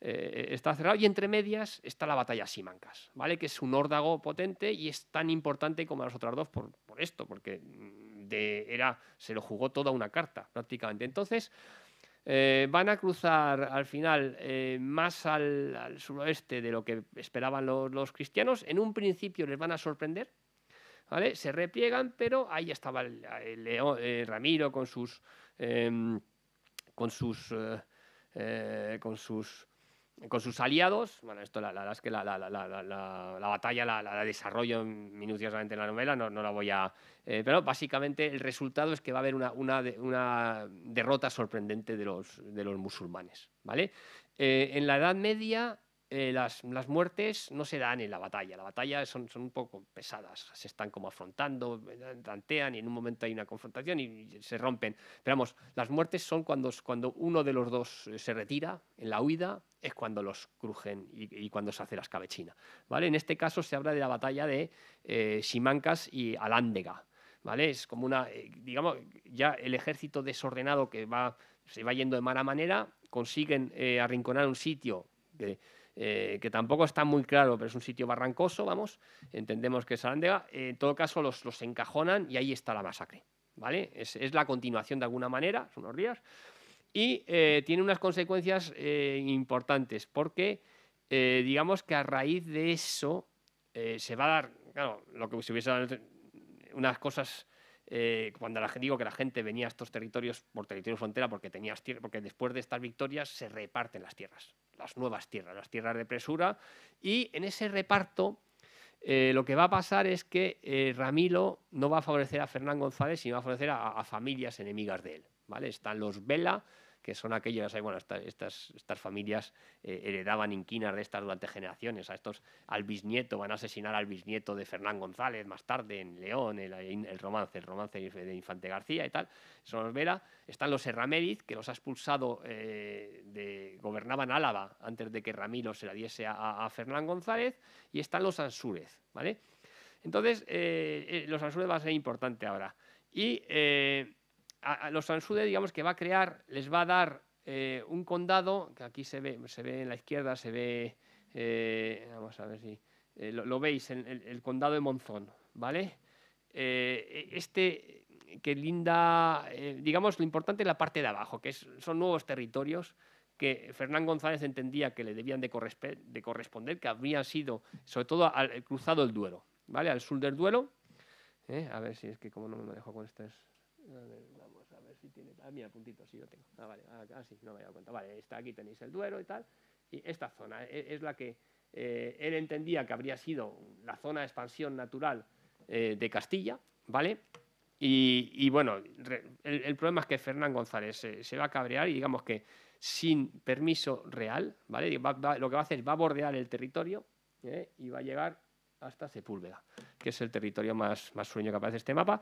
está cerrado y entre medias está la batalla Simancas, ¿vale? Que es un órdago potente y es tan importante como las otras dos por, por esto, porque mm, era, se lo jugó toda una carta prácticamente. Entonces, eh, van a cruzar al final eh, más al, suroeste de lo que esperaban los, cristianos. En un principio les van a sorprender, ¿vale? Se repliegan, pero ahí estaba el, eh, Ramiro con sus... Em, con sus con sus con sus aliados. Bueno, esto la, verdad es que la, la, la, la batalla la, desarrollo minuciosamente en la novela, no, la voy a... Eh, pero básicamente el resultado es que va a haber una, una, una derrota sorprendente de los, de los musulmanes. ¿vale? Eh, en la Edad Media eh, las, muertes no se dan en la batalla, la batalla son, un poco pesadas, se están como afrontando, tantean y en un momento hay una confrontación y, se rompen. Pero vamos, las muertes son cuando, cuando uno de los dos eh, se retira en la huida, es cuando los crujen y, cuando se hace la escabechina. ¿vale? En este caso se habla de la batalla de eh, Simancas y Alándega. ¿Vale? Es como una, digamos, ya el ejército desordenado que va, se va yendo de mala manera, consiguen arrinconar un sitio de... Eh, que tampoco está muy claro, pero es un sitio barrancoso, vamos, entendemos que es eh, en todo caso los, los encajonan y ahí está la masacre, ¿vale? Es, la continuación de alguna manera, son unos días, y eh, tiene unas consecuencias eh, importantes, porque digamos que a raíz de eso se va a dar, claro, lo que se hubiese dado unas cosas... cuando la, digo que la gente venía a estos territorios por territorio frontera porque, tenías porque después de estas victorias se reparten las tierras las nuevas tierras, las tierras de presura, y en ese reparto eh, lo que va a pasar es que eh, Ramilo no va a favorecer a Fernán González, sino va a favorecer a, familias enemigas de él. ¿vale? Están los Vela, que son aquellas, eh, bueno, estas, estas, familias eh, heredaban inquinas de estas durante generaciones. A estos, al bisnieto, van a asesinar al bisnieto de Fernán González más tarde en León, el, romance, el romance de Infante García y tal. Son los Vera. Están los Herramériz, que los ha expulsado, eh, gobernaban Álava antes de que Ramiro se la diese a, Fernán González. Y están los Ansúrez, ¿vale? Entonces, los Ansúrez va a ser importante ahora. Y a, los Sansude, digamos que va a crear, les va a dar eh, un condado, que aquí se ve, se ve en la izquierda, se ve, eh, vamos a ver si eh, lo, veis, el, el, condado de Monzón, ¿vale? E, este que linda, digamos, lo importante es la parte de abajo, que son nuevos territorios que Fernán González entendía que le debían de, corresponder, que habrían sido, sobre todo, al, cruzado el Duero, ¿vale? Al sur del Duero. A ver si es que como no me dejo con estas... Ah, mira, sí, lo tengo. Ah, vale, ah, ah, sí, no me he dado cuenta. Vale, está aquí tenéis el Duero y tal. Y esta zona e, es, la que eh, él entendía que habría sido la zona de expansión natural eh, de Castilla, ¿vale? Y, bueno, el, problema es que Fernán González se, va a cabrear y digamos que sin permiso real, ¿vale? lo que va a hacer es va a bordear el territorio ¿eh? y va a llegar hasta Sepúlveda, que es el territorio más, más sueño que aparece este mapa.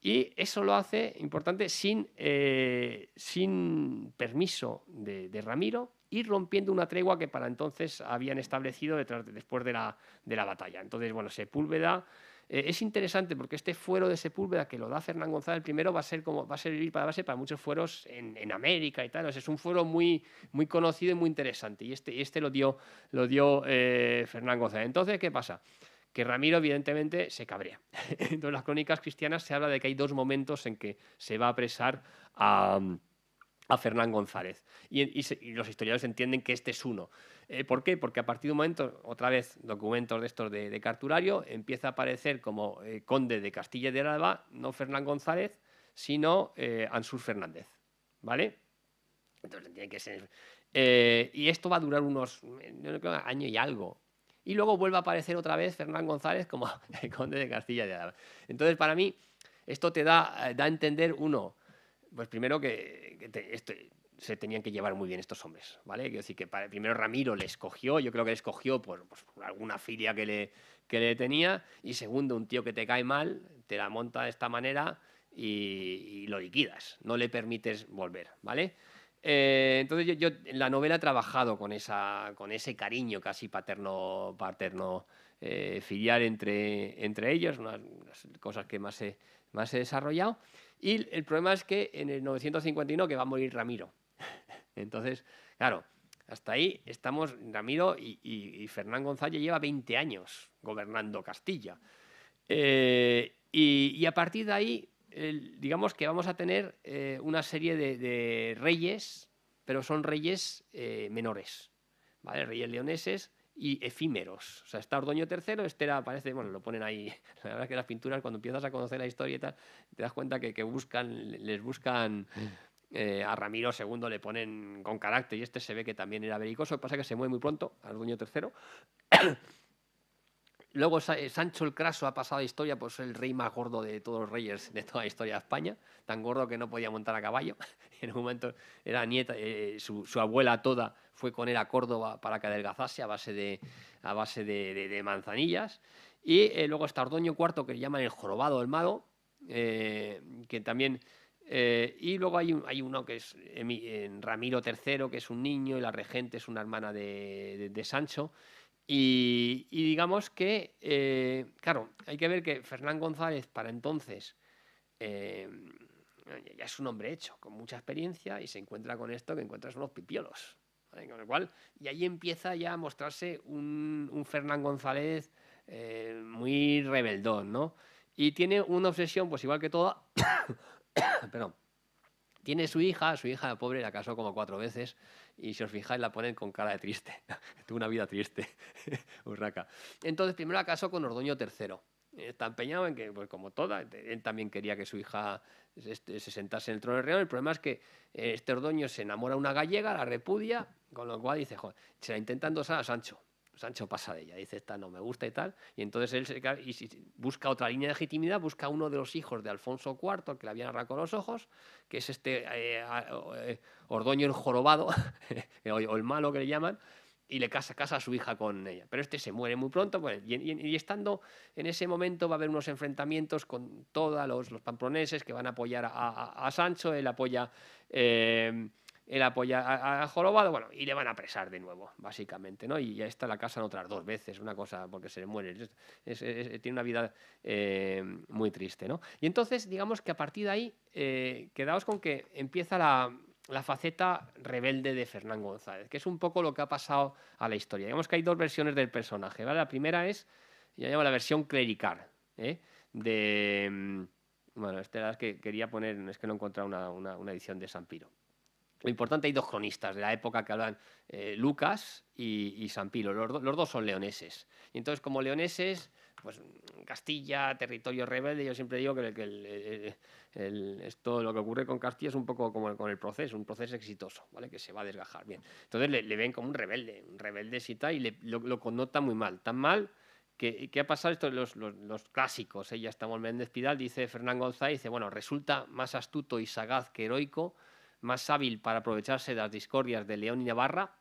Y eso lo hace, importante, sin, eh, sin permiso de, Ramiro y rompiendo una tregua que para entonces habían establecido detrás, después de la, batalla. Entonces, bueno, Sepúlveda eh, es interesante porque este fuero de Sepúlveda que lo da Fernán González I va a ser como va a servir para para muchos fueros en, América y tal. es un fuero muy, muy conocido y muy interesante. Y este, este lo dio, lo dio eh, Fernán González. Entonces, ¿qué pasa? que Ramiro evidentemente se cabrea. Entonces, en las crónicas cristianas se habla de que hay dos momentos en que se va a apresar a, Fernán González. Y, los historiadores entienden que este es uno. Eh, ¿Por qué? Porque a partir de un momento, otra vez, documentos de estos de, Cartulario, empieza a aparecer como eh, conde de Castilla de Alba, no Fernán González, sino Ansul eh, Ansur Fernández. ¿Vale? Entonces tiene que ser. y esto va a durar unos, años año y algo, y luego vuelve a aparecer otra vez Fernán González como el conde de Castilla de Entonces, para mí, esto te eh, da, a entender, uno, pues primero que, este, se tenían que llevar muy bien estos hombres, ¿vale? Quiero decir que primero Ramiro le escogió, yo creo que le escogió por, pues, alguna filia que le, que tenía, y segundo, un tío que te cae mal, te la monta de esta manera y lo liquidas, no le permites volver, ¿vale? Eh, entonces yo, en la novela he trabajado con, esa, con ese cariño casi paterno, paterno eh, filial entre, entre ellos, unas, cosas que más he, más he desarrollado. Y el problema es que en el 951 que va a morir Ramiro. Entonces, claro, hasta ahí estamos, Ramiro y, y, Fernán González lleva 20 años gobernando Castilla. Eh, y, y, a partir de ahí, digamos que vamos a tener eh, una serie de, reyes, pero son reyes eh, menores, ¿vale? Reyes leoneses y efímeros. O sea, está Ordoño III, este aparece, bueno, lo ponen ahí. La verdad es que las pinturas, cuando empiezas a conocer la historia y tal, te das cuenta que, que buscan, les buscan... Mm. Eh, a Ramiro II le ponen con carácter y este se ve que también era belicoso, pasa que se mueve muy pronto, a Ordoño III. Luego eh, Sancho el Craso ha pasado a historia por pues, ser el rey más gordo de todos los reyes de toda la historia de España, tan gordo que no podía montar a caballo. En un momento era nieta, eh, su, abuela toda fue con él a Córdoba para que adelgazase a base de, a base de, manzanillas. Y eh, luego está Ordoño IV, que le llaman el jorobado el mago, que también... y luego hay, hay, uno que es en Ramiro III, que es un niño, y la regente es una hermana de Sancho. Y, digamos que, eh, claro, hay que ver que Fernán González para entonces eh, ya es un hombre hecho, con mucha experiencia, y se encuentra con esto que encuentras unos pipiolos. Con lo cual, y ahí empieza ya a mostrarse un, Fernán González eh, muy rebeldón, ¿no? Y tiene una obsesión, pues igual que toda. Perdón. Tiene su hija, su hija pobre la casó como cuatro veces y si os fijáis la ponen con cara de triste. Tuvo una vida triste, Urraca. Entonces primero la casó con Ordoño III. Está empeñado en que, pues como toda, él también quería que su hija se sentase en el trono real. El problema es que eh, este Ordoño se enamora de una gallega, la repudia, con lo cual dice, joder, se la intenta endosar a Sancho. Sancho pasa de ella, dice, esta no me gusta y tal. Y entonces él y busca otra línea de legitimidad, busca uno de los hijos de Alfonso IV, que le habían arrancado los ojos, que es este eh, eh, Ordoño el jorobado, o, el malo que le llaman, y le casa, casa a su hija con ella. Pero este se muere muy pronto, pues, y, estando en ese momento va a haber unos enfrentamientos con todos los, pamploneses que van a apoyar a, Sancho, él apoya... Eh, el apoya a, Jorobado, bueno, y le van a presar de nuevo, básicamente, ¿no? Y ya está la casa en otras dos veces, una cosa, porque se le muere, tiene una vida eh, muy triste, ¿no? Y entonces, digamos que a partir de ahí, eh, quedaos con que empieza la, faceta rebelde de Fernán González, que es un poco lo que ha pasado a la historia. Digamos que hay dos versiones del personaje, ¿vale? La primera es, yo llamo la versión clerical, ¿eh? De... Mm, bueno, esta es la que quería poner, es que no he encontrado una, edición de Sampiro. Lo importante, hay dos cronistas de la época que hablan, eh, Lucas y, y San Pilo. Los, dos son leoneses. Y entonces, como leoneses, pues Castilla, territorio rebelde, yo siempre digo que, eh, esto, lo que ocurre con Castilla es un poco como con el proceso, un proceso exitoso, ¿vale? Que se va a desgajar. Bien. Entonces le, ven como un rebelde, un rebelde y tal, y lo, connota muy mal. Tan mal que ¿Qué, ha pasado? Esto, los, los, los clásicos, ella ¿eh? ya estamos Méndez Pidal, dice Fernán González, dice, bueno, resulta más astuto y sagaz que heroico más hábil para aprovecharse de las discordias de León y Navarra,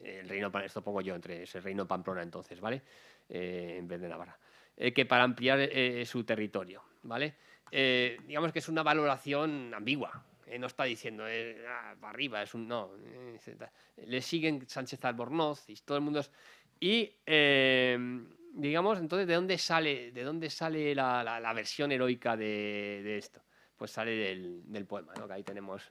eh, el reino, esto pongo yo entre el reino Pamplona entonces, ¿vale? Eh, en vez de Navarra, eh, que para ampliar su territorio, ¿vale? digamos que es una valoración ambigua, no está diciendo ah, para arriba, es un no. le siguen Sánchez Albornoz y todo el mundo Y digamos, entonces, ¿de dónde sale, de dónde sale la, versión heroica de esto? pues sale del, poema, ¿no? que ahí tenemos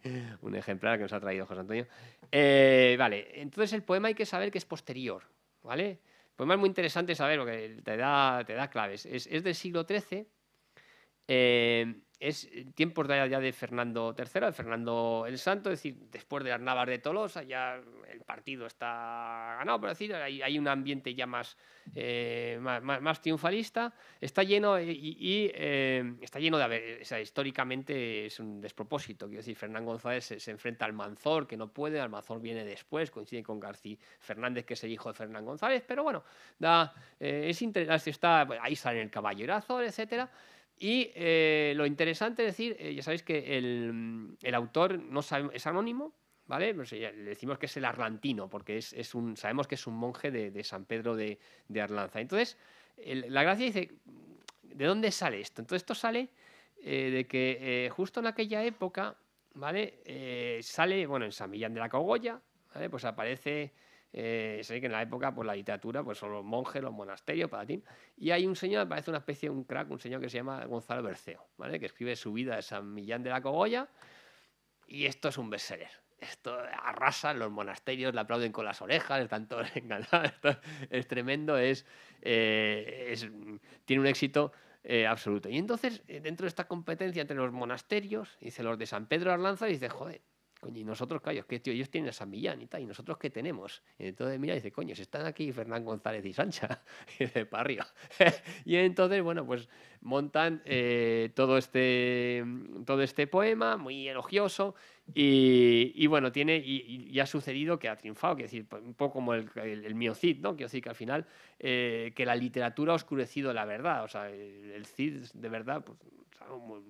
un ejemplar que nos ha traído José Antonio. Eh, vale, entonces el poema hay que saber que es posterior, ¿vale? El poema es muy interesante saber porque te da, te da claves. Es, es del siglo XIII, eh, es tiempos ya de Fernando III, de Fernando el Santo, es decir, después de Navas de Tolosa, ya partido está ganado, por decir, hay, hay un ambiente ya más, eh, más, triunfalista, está lleno eh, y, eh, está lleno de, históricamente es un despropósito, quiero decir, Fernán González se, enfrenta al Manzor, que no puede, al Manzor viene después, coincide con García Fernández, que es el hijo de Fernán González, pero bueno, da, es interesante, está, ahí sale el caballerazo, etcétera, y lo interesante es decir, ya sabéis que el, el autor no es anónimo, pues, eh, le decimos que es el arlantino, porque es, un, sabemos que es un monje de, San Pedro de, Arlanza. Entonces, la gracia dice, ¿de dónde sale esto? Entonces, esto sale eh, de que eh, justo en aquella época, ¿vale? sale, bueno, en San Millán de la Cogolla, Pues aparece... Eh, sé que en la época pues, la literatura pues, son los monjes, los monasterios, palatín. Y hay un señor, aparece una especie de un crack, un señor que se llama Gonzalo Berceo, ¿vale? que escribe su vida de San Millán de la Cogolla. Y esto es un bestseller esto arrasa, los monasterios, le aplauden con las orejas, están todos encantados, es tremendo, eh, es, tiene un éxito eh, absoluto. Y entonces, eh, dentro de esta competencia entre los monasterios, dice los de San Pedro de Arlanza, dice, joder, coño, y nosotros, callos, que tío, ellos tienen a San Millán y tal, y nosotros qué tenemos. Y entonces mira, dice, coño, si están aquí Fernán González y Sancha, y de arriba. y entonces, bueno, pues montan todo, este, todo este poema, muy elogioso, y, bueno, tiene, y, ha sucedido que ha triunfado, que decir, un poco como el, el, mío Cid, ¿no? que al final, eh, que la literatura ha oscurecido la verdad, o sea, el, Cid de verdad, pues,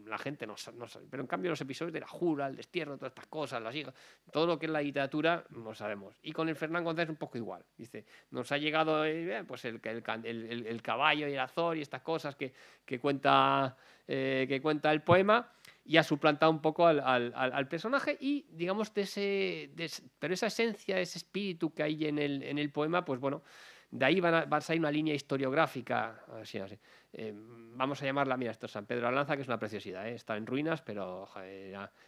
la gente no, sabe, pero en cambio los episodios de la jura, el destierro, todas estas cosas, las hijas, todo lo que es la literatura, no sabemos. Y con el Fernán González es un poco igual, dice, nos ha llegado eh, eh, pues el, caballo y el azor y estas cosas que, que cuenta el poema, y ha suplantado un poco al, personaje y, digamos, ese, pero esa esencia, ese espíritu que hay en el, en el poema, pues bueno, de ahí va a salir una línea historiográfica, eh, vamos a llamarla, mira, esto es San Pedro de Lanza, que es una preciosidad, ¿eh? está en ruinas, pero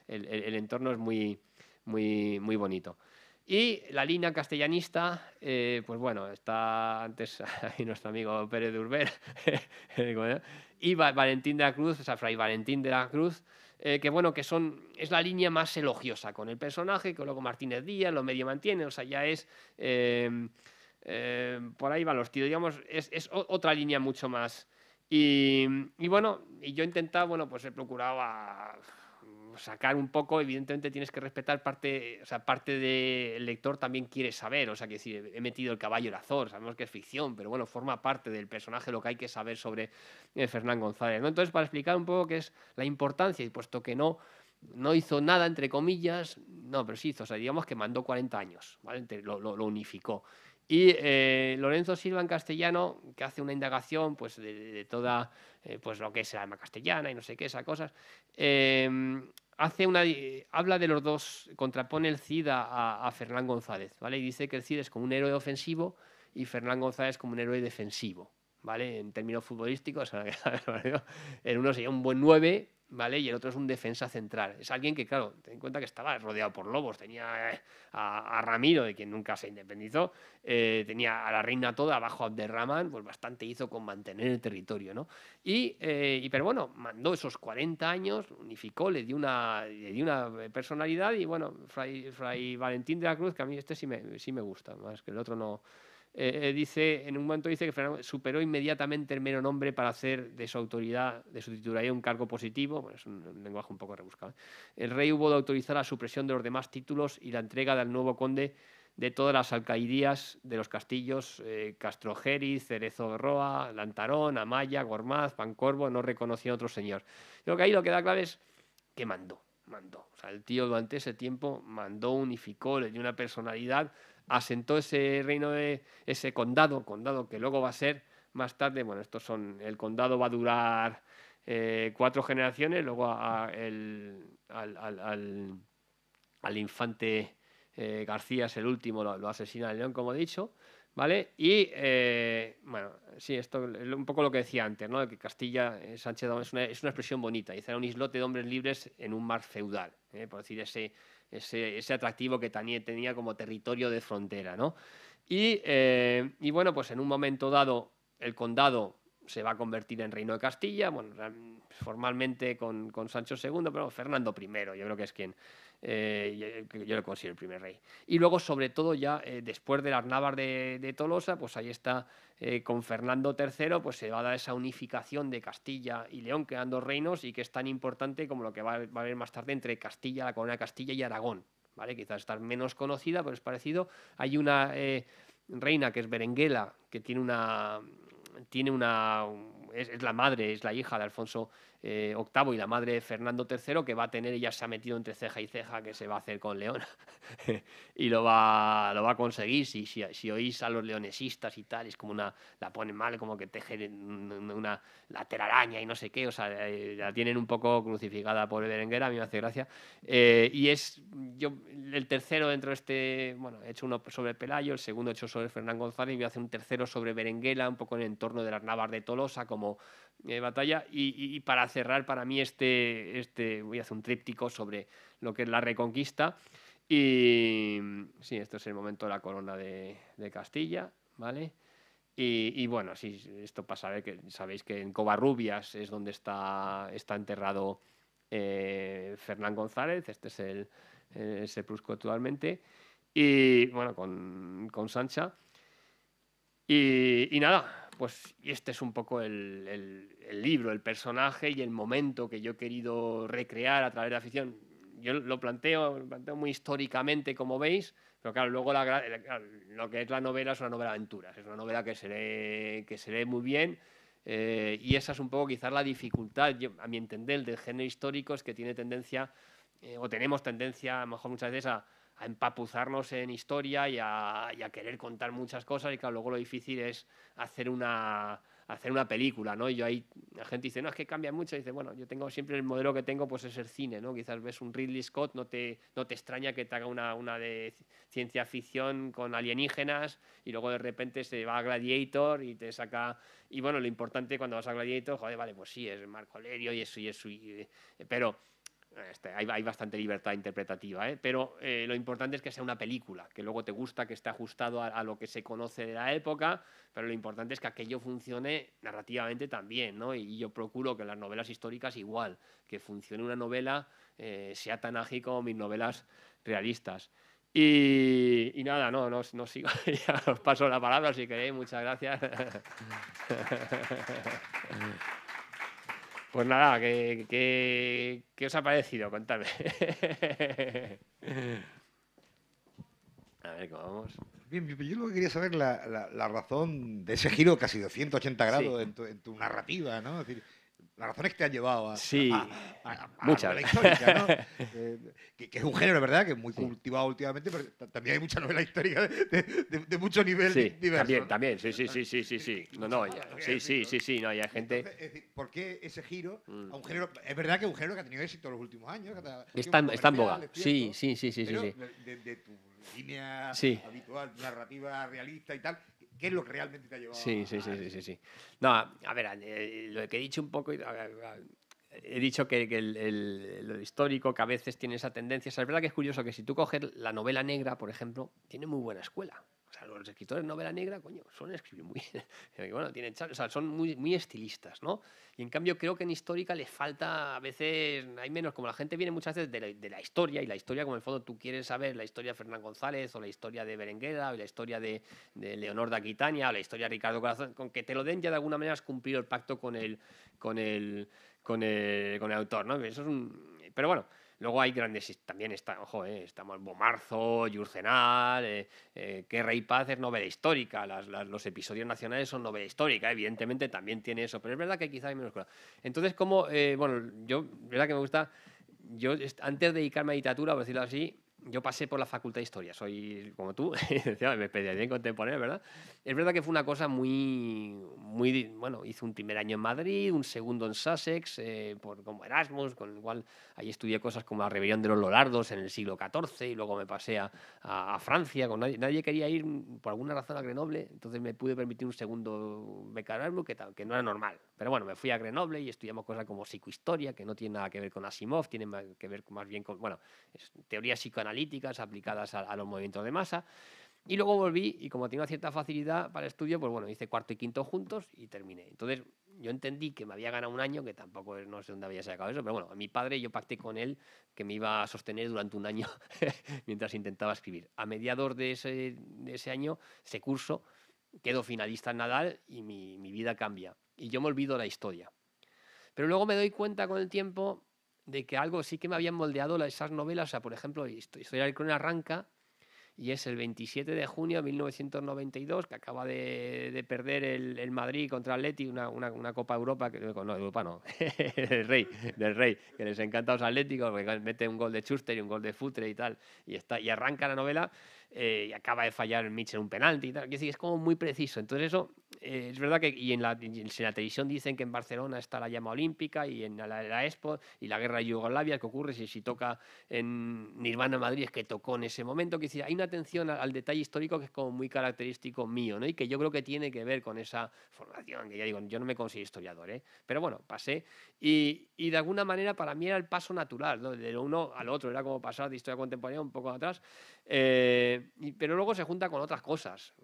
el, el, entorno es muy, muy, muy bonito. Y la línea castellanista, eh, pues bueno, está antes ahí nuestro amigo Pérez de Urber y Valentín de la Cruz, o sea, Fray Valentín de la Cruz, eh, que bueno, que son, es la línea más elogiosa con el personaje, que luego Martínez Díaz lo medio mantiene, o sea, ya es... Em, em, por ahí van los tíos, digamos, es, otra línea mucho más. Y, bueno, y yo intentaba, bueno, pues he procurado a, sacar un poco, evidentemente tienes que respetar parte, o sea, parte del lector también quiere saber, o sea, que si he metido el caballo el azor, sabemos que es ficción, pero bueno, forma parte del personaje lo que hay que saber sobre eh, Fernán González, ¿no? Entonces, para explicar un poco qué es la importancia, y puesto que no no hizo nada, entre comillas, no, pero sí hizo, o sea, digamos que mandó 40 años, ¿vale? lo, lo unificó. Y eh, Lorenzo Silva en castellano, que hace una indagación pues, de, toda eh, pues, lo que es la alma castellana y no sé qué, esas cosas, em, hace una, habla de los dos, contrapone el CID a, Fernán González, ¿vale? Y dice que el CID es como un héroe ofensivo y Fernán González como un héroe defensivo. ¿Vale? En términos futbolísticos, en uno sería un buen 9 ¿vale? Y el otro es un defensa central. Es alguien que, claro, ten en cuenta que estaba rodeado por lobos. Tenía eh, a, Ramiro, de quien nunca se independizó, eh, tenía a la reina toda abajo Abderrahman pues bastante hizo con mantener el territorio, ¿no? Y, eh, pero bueno, mandó esos 40 años, unificó, le dio una, dio una personalidad y bueno, Fray, Fray Valentín de la Cruz, que a mí este sí me, sí me gusta, más que el otro no eh, eh, dice, en un momento dice que Fernando superó inmediatamente el mero nombre para hacer de su autoridad, de su titularidad, un cargo positivo. es un, lenguaje un poco rebuscado. ¿eh? El rey hubo de autorizar la supresión de los demás títulos y la entrega del nuevo conde de todas las alcaidías de los castillos Castrojeriz, Cerezo de Roa, Lantarón, Amaya, Gormaz, Pancorvo, no reconocían otro señor. Creo que ahí lo que da clave es que mandó, mandó. O sea, el tío durante ese tiempo mandó, unificó, le dio una personalidad asentó ese reino de ese condado, condado que luego va a ser más tarde, bueno, estos son, el condado va a durar eh, cuatro generaciones, luego al, infante eh, García es el último, lo, asesina el león, como he dicho, ¿vale? Y, eh, bueno, sí, esto es un poco lo que decía antes, ¿no? Que Castilla, Sánchez es una, es una expresión bonita, dice, era un islote de hombres libres en un mar feudal, por decir ese ese, atractivo que tenía como territorio de frontera. ¿no? Y, eh, y, bueno, pues en un momento dado el condado se va a convertir en Reino de Castilla, formalmente con, con Sancho II, pero Fernando I, yo creo que es quien, eh, eh, yo, lo considero el primer rey. Y luego, sobre todo, ya eh, después de las navas de, Tolosa, pues ahí está con Fernando III, pues se va a dar esa unificación de Castilla y León, dos reinos, y que es tan importante como lo que va, a haber más tarde entre Castilla, la corona de Castilla y Aragón. ¿vale? Quizás está menos conocida, pero es parecido. Hay una reina que es Berenguela, que tiene una, tiene una, es, la madre, es la hija de Alfonso eh, VIII y la madre de Fernando III, que va a tener, ella se ha metido entre ceja y ceja, que se va a hacer con León. y lo va, lo va a conseguir. Si, si, si, oís a los leonesistas y tal, es como una. La ponen mal, como que tejen una, la telaraña y no sé qué. O sea, eh, la tienen un poco crucificada por Berenguera, a mí me hace gracia. Eh, y es. Yo, el tercero dentro de este. Bueno, he hecho uno sobre Pelayo, el segundo he hecho sobre Fernán González, y voy a hacer un tercero sobre Berenguela, un poco en el entorno de las navas de Tolosa, eh, batalla. Y, para cerrar, para mí, este, este, voy a hacer un tríptico sobre lo que es la reconquista. Y sí, esto es el momento de la corona de, Castilla, ¿vale? Y, bueno, si esto pasa, que sabéis que en Covarrubias es donde está, está enterrado eh, Fernán González, este es el, el eh, Seprusco actualmente, y bueno, con, con Sancha. y nada, pues y este es un poco el, libro, el personaje y el momento que yo he querido recrear a través de la ficción. Yo lo planteo, muy históricamente, como veis, pero claro, luego lo que es la novela es una novela de aventuras, es una novela que se lee, muy bien eh, y esa es un poco quizás la dificultad, a mi entender, del género histórico es que tiene tendencia, eh, o tenemos tendencia, a lo mejor muchas veces, a a empapuzarnos en historia y a, querer contar muchas cosas y claro, luego lo difícil es hacer una hacer una película, ¿no? Y yo ahí la gente dice, "No, es que cambia mucho." Y dice, "Bueno, yo tengo siempre el modelo que tengo pues es el cine, ¿no? Quizás ves un Ridley Scott, no te no te extraña que te haga una, una de ciencia ficción con alienígenas y luego de repente se va a Gladiator y te saca y bueno, lo importante cuando vas a Gladiator, joder, vale, pues sí, es Marco Alerio y eso y eso y, pero este, hay, bastante libertad interpretativa, ¿eh? pero eh, lo importante es que sea una película, que luego te gusta, que esté ajustado a, lo que se conoce de la época, pero lo importante es que aquello funcione narrativamente también, ¿no? Y, yo procuro que las novelas históricas igual, que funcione una novela, eh, sea tan ágil como mis novelas realistas. Y, nada, no, no, no sigo, ya os paso la palabra si queréis, muchas gracias. Pues nada, ¿qué, os ha parecido? Contadme. A ver cómo vamos. Bien, yo lo que quería saber la, la, razón de ese giro casi de 180 grados en, tu, narrativa, ¿no? las razones que te han llevado a, sí, muchas. histórica, ¿no? Eh, que, es un género, ¿verdad? Que es muy cultivado últimamente, pero también hay mucha novela histórica de, de, de mucho nivel sí, También, también, sí, sí, sí, sí, sí, sí. No, no, ya, sí, sí, sí, sí, no, hay gente. ¿Por qué ese giro a mm. un género? Es verdad que es un género que ha tenido éxito en los últimos años. Está, en boga. Sí, sí, sí, sí, sí. De, de, tu línea habitual, narrativa realista y tal, ¿Qué es lo que realmente te ha llevado? Sí, sí, sí, sí, sí, sí. No, a ver, eh, lo que he dicho un poco, he dicho que, lo histórico, que a veces tiene esa tendencia. es verdad que es curioso que si tú coges la novela negra, por ejemplo, tiene muy buena escuela los escritores de novela negra, coño, son escribir muy. bueno, son muy, muy estilistas, ¿no? Y en cambio, creo que en histórica les falta, a veces, hay menos, como la gente viene muchas veces de la, historia, y la historia, como en el fondo tú quieres saber la historia de Fernán González, o la historia de Berenguera, o la historia de, Leonor de Aquitania, o la historia de Ricardo Corazón, con que te lo den ya de alguna manera has cumplido el pacto con el, con el, con el, con el autor, ¿no? Eso Pero bueno. Luego hay grandes, también está, ojo, eh, estamos Bomarzo, Yurcenal, eh, eh, que Rey Paz es novela histórica, los episodios nacionales son novela histórica, evidentemente también tiene eso, pero es verdad que quizás hay menos cosas. Entonces, como, eh, bueno, yo, verdad que me gusta, yo antes de dedicarme a literatura, por decirlo así, yo pasé por la Facultad de Historia, soy como tú, me pedía bien contemporáneo, ¿verdad? Es verdad que fue una cosa muy, muy, bueno, hice un primer año en Madrid, un segundo en Sussex, eh, por, como Erasmus, con el cual ahí estudié cosas como la rebelión de los lolardos en el siglo XIV y luego me pasé a, Francia, con nadie, quería ir por alguna razón a Grenoble, entonces me pude permitir un segundo becario que, que no era normal. Pero bueno, me fui a Grenoble y estudiamos cosas como psicohistoria, que no tiene nada que ver con Asimov, tiene que ver más bien con, bueno, es teoría psicoanalítica analíticas aplicadas a, los movimientos de masa. Y luego volví y como tenía cierta facilidad para el estudio, pues bueno, hice cuarto y quinto juntos y terminé. Entonces yo entendí que me había ganado un año, que tampoco no sé dónde había sacado eso, pero bueno, a mi padre yo pacté con él que me iba a sostener durante un año mientras intentaba escribir. A mediados de ese, año, ese curso, quedo finalista en Nadal y mi, mi vida cambia. Y yo me olvido la historia. Pero luego me doy cuenta con el tiempo de que algo sí que me habían moldeado esas novelas. O sea, por ejemplo, Historia con una arranca y es el 27 de junio de 1992, que acaba de, perder el, Madrid contra Atleti, una, una, Copa Europa, que, no, Europa no, del Rey, del Rey, que les encanta a los Atléticos, porque mete un gol de Schuster y un gol de Futre y tal, y, está, y arranca la novela eh, y acaba de fallar Mitchell un penalti y tal, es como muy preciso. Entonces eso eh, es verdad que y en, la, televisión dicen que en Barcelona está la llama olímpica y en la, Expo y la guerra de Yugoslavia, que ocurre si, si toca en Nirvana Madrid es que tocó en ese momento. Que hay una atención al, detalle histórico que es como muy característico mío ¿no? y que yo creo que tiene que ver con esa formación, que ya digo, yo no me considero historiador, ¿eh? pero bueno, pasé y, y, de alguna manera para mí era el paso natural, de lo uno al otro, era como pasar de historia contemporánea un poco atrás, eh, pero luego se junta con otras cosas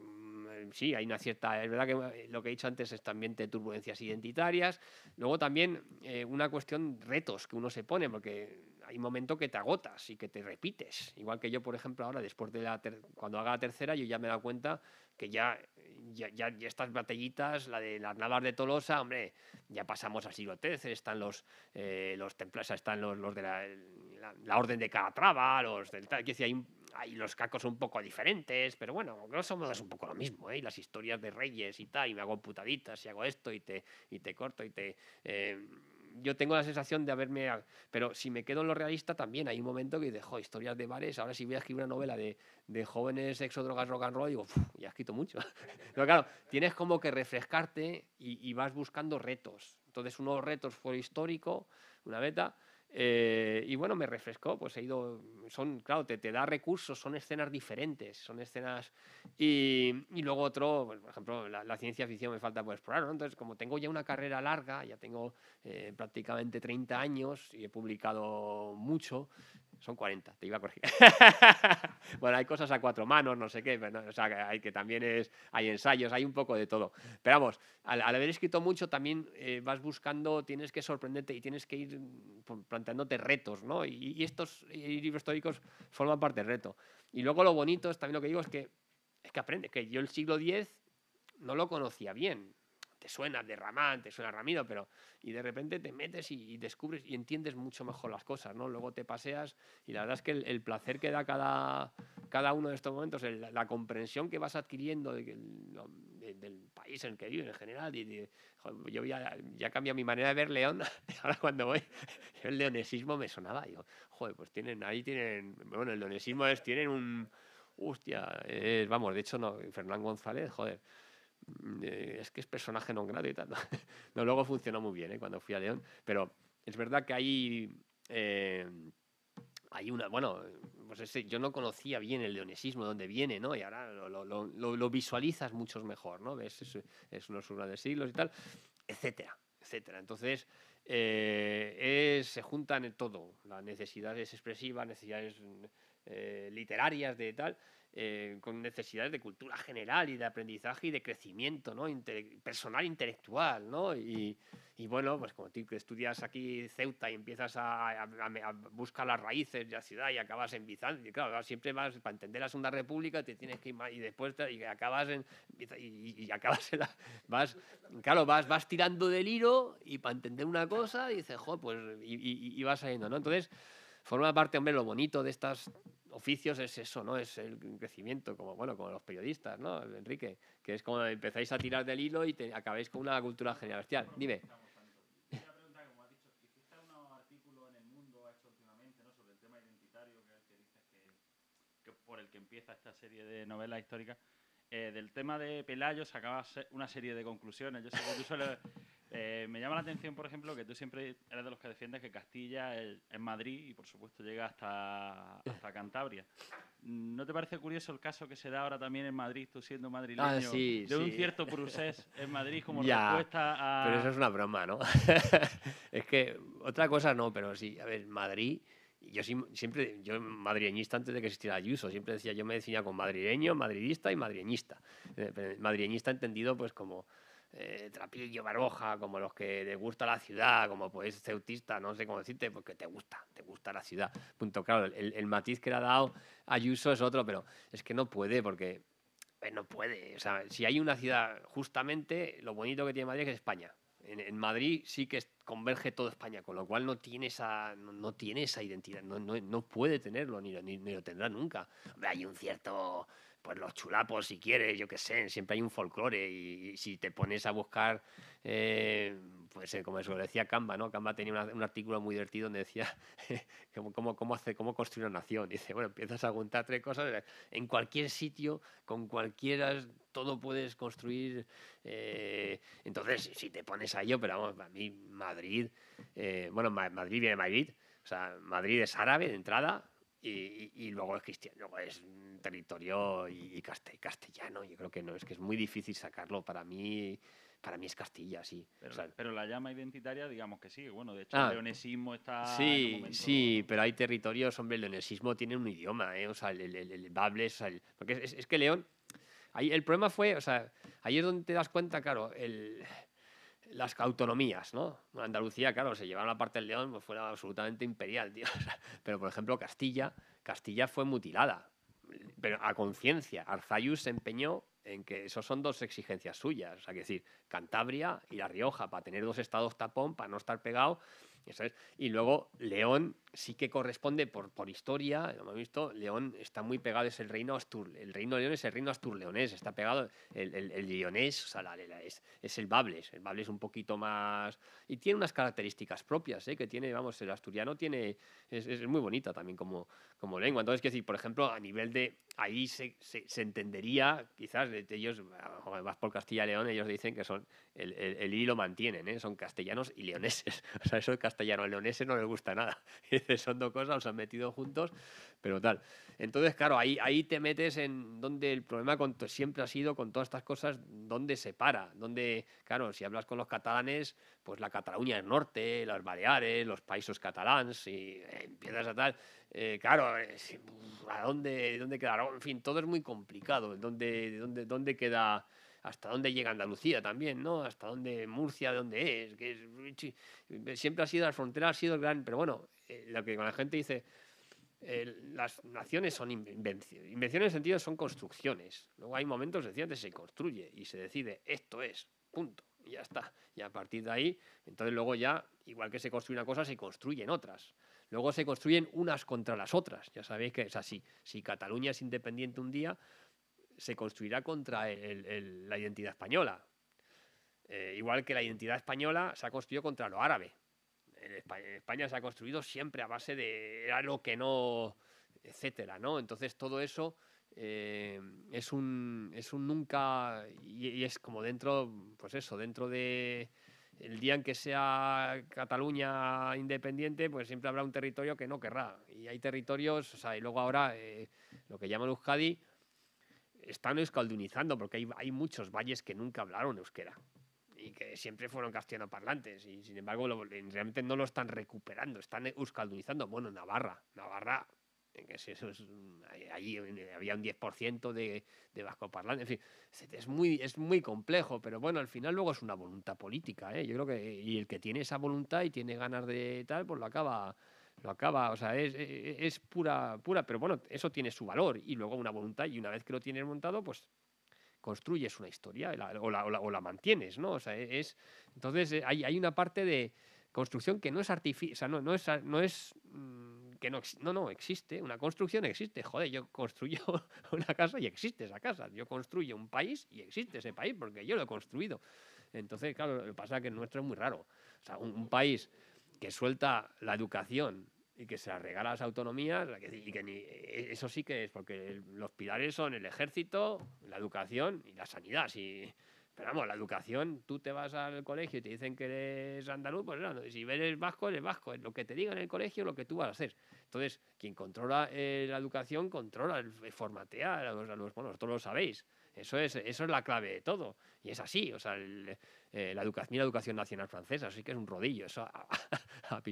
eh, sí, hay una cierta, es verdad que eh, lo que he dicho antes es también de turbulencias identitarias, luego también eh, una cuestión retos que uno se pone, porque hay un momento que te agotas y que te repites, igual que yo, por ejemplo, ahora después de la, cuando haga la tercera, yo ya me he dado cuenta que ya, ya, ya, estas batallitas, la de las navas de Tolosa, hombre, ya pasamos al siglo XIII, están los, los templarios, están los, de la, orden de Calatrava, los del tal, que decir, hay hay los cacos un poco diferentes, pero bueno, no somos es un poco lo mismo, ¿eh? Y las historias de reyes y tal, y me hago putaditas y hago esto y te, y te corto y te... Eh, yo tengo la sensación de haberme... Pero si me quedo en lo realista también, hay un momento que dejo historias de bares, ahora si voy a escribir una novela de, de jóvenes, sexo, drogas, rock and roll, digo, ya he escrito mucho. pero claro, tienes como que refrescarte y, vas buscando retos. Entonces, unos retos fue histórico, una beta, eh, y bueno, me refrescó, pues he ido, son, claro, te, te da recursos, son escenas diferentes, son escenas... Y, luego otro, pues, por ejemplo, la, ciencia ficción me falta por explorar, Entonces, como tengo ya una carrera larga, ya tengo eh, prácticamente 30 años y he publicado mucho, son 40, te iba a corregir. bueno, hay cosas a cuatro manos, no sé qué, pero o sea, hay que también es, hay ensayos, hay un poco de todo. Pero vamos, al, haber escrito mucho también eh, vas buscando, tienes que sorprenderte y tienes que ir mm, planteándote retos, ¿no? Y, estos eh, libros históricos forman parte del reto. Y luego lo bonito es también lo que digo es que es que aprende que yo el siglo X no lo conocía bien te suena de te suena Ramiro, pero y de repente te metes y, descubres y entiendes mucho mejor las cosas, ¿no? Luego te paseas y la verdad es que el, placer que da cada, cada uno de estos momentos, la comprensión que vas adquiriendo del país en el que vives en general, y yo ya, ya cambia mi manera de ver León, ahora cuando voy, el leonesismo me sonaba, digo, joder, pues tienen, ahí tienen, bueno, el leonesismo es, tienen un, hostia, es, vamos, de hecho no, Fernán González, joder Mm, eh, es que es personaje no grado y tal. ¿no? luego funcionó muy bien ¿eh? cuando fui a León, pero es verdad que eh, hay una, bueno, pues yo no conocía bien el leonesismo, dónde viene, ¿no? Y ahora lo, visualizas mucho mejor, ¿no? Ves, es, una unos de siglos y tal, etcétera, etcétera. Entonces, se juntan en todo, las necesidades expresivas, necesidades literarias de tal, eh, con necesidades de cultura general y de aprendizaje y de crecimiento ¿no? personal intelectual. ¿no? Y, bueno, pues como tú estudias aquí Ceuta y empiezas a, buscar las raíces de la ciudad y acabas en Bizancio, y claro, siempre vas, para entender la Segunda República te tienes que y después te, y acabas en... Y, acabas en la, vas, claro, vas, vas tirando del hilo y para entender una cosa dices, jo, pues y, y vas saliendo. ¿no? Entonces, Forma parte, hombre, lo bonito de estos oficios es eso, ¿no? Es el crecimiento, como, bueno, como los periodistas, ¿no? Enrique, que es como empezáis a tirar del hilo y te, acabáis con una cultura general. Hostia, dime. por el que empieza esta serie de novelas históricas, eh, del tema de Pelayo sacabas una serie de conclusiones. Eh, me llama la atención, por ejemplo, que tú siempre eres de los que defiendes que Castilla es, Madrid y, por supuesto, llega hasta, hasta Cantabria. ¿No te parece curioso el caso que se da ahora también en Madrid, tú siendo madrileño, ah, de un cierto procés en Madrid como respuesta a... Pero eso es una broma, ¿no? es que otra cosa no, pero sí, a ver, Madrid yo siempre, yo madrileñista antes de que existiera Ayuso, siempre decía, yo me definía con madrileño, madridista y madrileñista. Eh, madrileñista entendido pues como eh, Trapillo Barboja, como los que les gusta la ciudad, como pues ceutista, no sé cómo decirte, porque te gusta, te gusta la ciudad. Punto. Claro, el, matiz que le ha dado Ayuso es otro, pero es que no puede, porque eh, no puede. O sea, si hay una ciudad, justamente, lo bonito que tiene Madrid es España en, Madrid sí que converge toda España, con lo cual no tiene esa, no, tiene esa identidad, no, no, puede tenerlo, ni, ni, lo tendrá nunca. hay un cierto, pues los chulapos si quieres, yo qué sé, siempre hay un folclore y, si te pones a buscar... Eh, pues eh, como decía camba ¿no? Canva tenía un artículo muy divertido donde decía cómo, cómo, construir una nación. dice, bueno, empiezas a juntar tres cosas en cualquier sitio, con cualquiera, todo puedes construir. Eh, entonces, si te pones a ello, pero vamos, a mí Madrid, eh, bueno, Madrid viene de Madrid, o sea, Madrid es árabe de entrada, y, y, luego es cristiano, luego es territorio y, castellano. Yo creo que no, es que es muy difícil sacarlo. Para mí, para mí es Castilla, sí. Pero, la llama identitaria, digamos que sí. Bueno, de hecho, el ah, leonesismo está. Sí, sí, pero hay territorios, hombre, el leonesismo tiene un idioma, ¿eh? O sea, el, el, porque es, que León. Ahí, el problema fue, o sea, ahí es donde te das cuenta, claro, el las autonomías, ¿no? Andalucía, claro, se llevaron la parte del León, pues fuera absolutamente imperial, tío. pero, por ejemplo, Castilla, Castilla fue mutilada, pero a conciencia. Arzayus se empeñó en que esos son dos exigencias suyas. O sea, decir, Cantabria y La Rioja, para tener dos estados tapón, para no estar pegado. Y luego León sí que corresponde por, por historia, lo hemos visto, León está muy pegado, es el reino Astur, el reino de León es el reino astur asturleonés, está pegado el, el, el leonés, o sea, la, es, es, el Bables, el Bables un poquito más... Y tiene unas características propias, ¿eh? que tiene, vamos, el asturiano tiene, es, es, muy bonita también como, como lengua. Entonces, quiero decir, por ejemplo, a nivel de... Ahí se, se, entendería, quizás de, ellos, vas por Castilla y León, ellos dicen que son, el, el, hilo mantienen, ¿eh? son castellanos y leoneses. O sea, eso castellano-leoneses no les gusta nada son dos cosas, los han metido juntos, pero tal. Entonces, claro, ahí, ahí te metes en donde el problema con, siempre ha sido con todas estas cosas, dónde se para, dónde claro, si hablas con los catalanes, pues la Cataluña del norte, las Baleares, los países catalanes, y eh, empiezas a tal, eh, claro, ¿a dónde, dónde quedará? En fin, todo es muy complicado, ¿dónde, dónde, dónde queda hasta dónde llega Andalucía también, ¿no? Hasta dónde Murcia, dónde es, que siempre ha sido la frontera, ha sido el gran, pero bueno, eh, lo que la gente dice, eh, las naciones son invenciones. invenciones en sentido son construcciones. Luego hay momentos, decía que se construye y se decide, esto es, punto. Y ya está. Y a partir de ahí, entonces luego ya, igual que se construye una cosa, se construyen otras. Luego se construyen unas contra las otras. Ya sabéis que es así. Si Cataluña es independiente un día, se construirá contra la identidad española. Eh, igual que la identidad española se ha construido contra lo árabe. España se ha construido siempre a base de era lo que no, etcétera, ¿no? Entonces todo eso eh, es, un, es un nunca y, es como dentro, pues eso, dentro de el día en que sea Cataluña independiente, pues siempre habrá un territorio que no querrá. Y hay territorios, o sea, y luego ahora eh, lo que llaman Euskadi, están escaldunizando, porque hay, hay, muchos valles que nunca hablaron euskera y que siempre fueron castellano parlantes y sin embargo realmente no lo están recuperando, están euskaldunizando. Bueno, Navarra, Navarra, que eso es, allí había un 10% de, de vasco parlante, en fin, es muy, es muy complejo, pero bueno, al final luego es una voluntad política, ¿eh? yo creo que y el que tiene esa voluntad y tiene ganas de tal, pues lo acaba lo acaba, o sea, es, es, es pura, pura, pero bueno, eso tiene su valor y luego una voluntad y una vez que lo tienes montado, pues construyes una historia o, la, mantienes, ¿no? O sea, e, es, entonces eh, hay, una parte de construcción que no es artificial, o sea, no, es, no es mm, que no, no, no, existe, una construcción existe, joder, yo construyo una casa y existe esa casa, yo construyo un país y existe ese país porque yo lo he construido. Entonces, claro, lo que pasa es que el nuestro es muy raro, o sea, un país que suelta la educación y que se las regala las autonomías, y que e, eso sí que es, porque los pilares son el ejército, la educación y la sanidad. Si, pero vamos, la educación, tú te vas al colegio y te dicen que eres andaluz, pues no, si eres vasco, eres vasco, es lo que te digan en el colegio, lo que tú vas a hacer. Entonces, quien controla eh, la educación, controla, el, formatear. a los, bueno, vosotros lo sabéis. Eso es, eso es la clave de todo. Y es así. O sea, el, eh, la educación, educación nacional francesa, así que es un rodillo. Eso a, a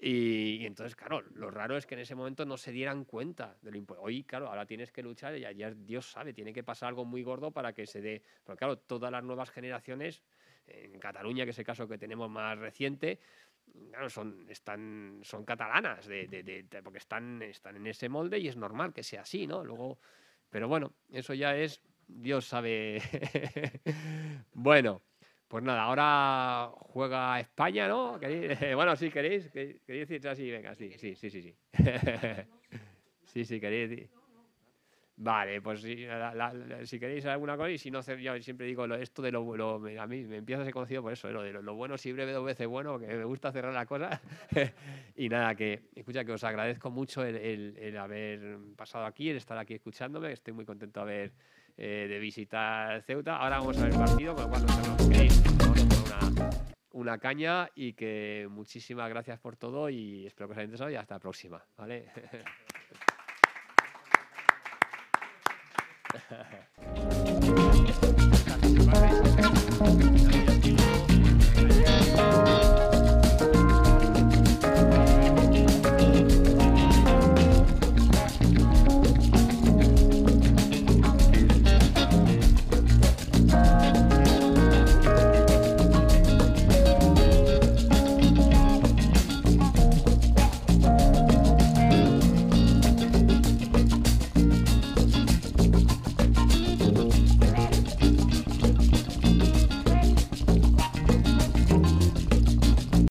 y, entonces, claro, lo raro es que en ese momento no se dieran cuenta de lo importante. Hoy, claro, ahora tienes que luchar y ya Dios sabe, tiene que pasar algo muy gordo para que se dé. Pero claro, todas las nuevas generaciones, en Cataluña, que es el caso que tenemos más reciente, son, están, son catalanas, de, de, porque están, están en ese molde y es normal que sea así, ¿no? Luego, pero bueno, eso ya es, Dios sabe. bueno. Pues nada, ahora juega España, ¿no? Bueno, si queréis, queréis decir así, venga, sí, sí, sí, sí. Sí, sí, sí queréis Vale, pues si, si queréis alguna cosa y si no, yo siempre digo esto de lo, bueno. a mí me empieza a ser conocido por eso, lo de lo, bueno si breve dos veces bueno, que me gusta cerrar la cosa. y nada, que escucha, que os agradezco mucho el, haber pasado aquí, el estar aquí escuchándome, estoy muy contento de haber eh, de visitar Ceuta. Ahora vamos a ver el partido, con lo cual nos una, caña y que muchísimas gracias por todo y espero que os haya interesado y hasta la próxima, ¿vale?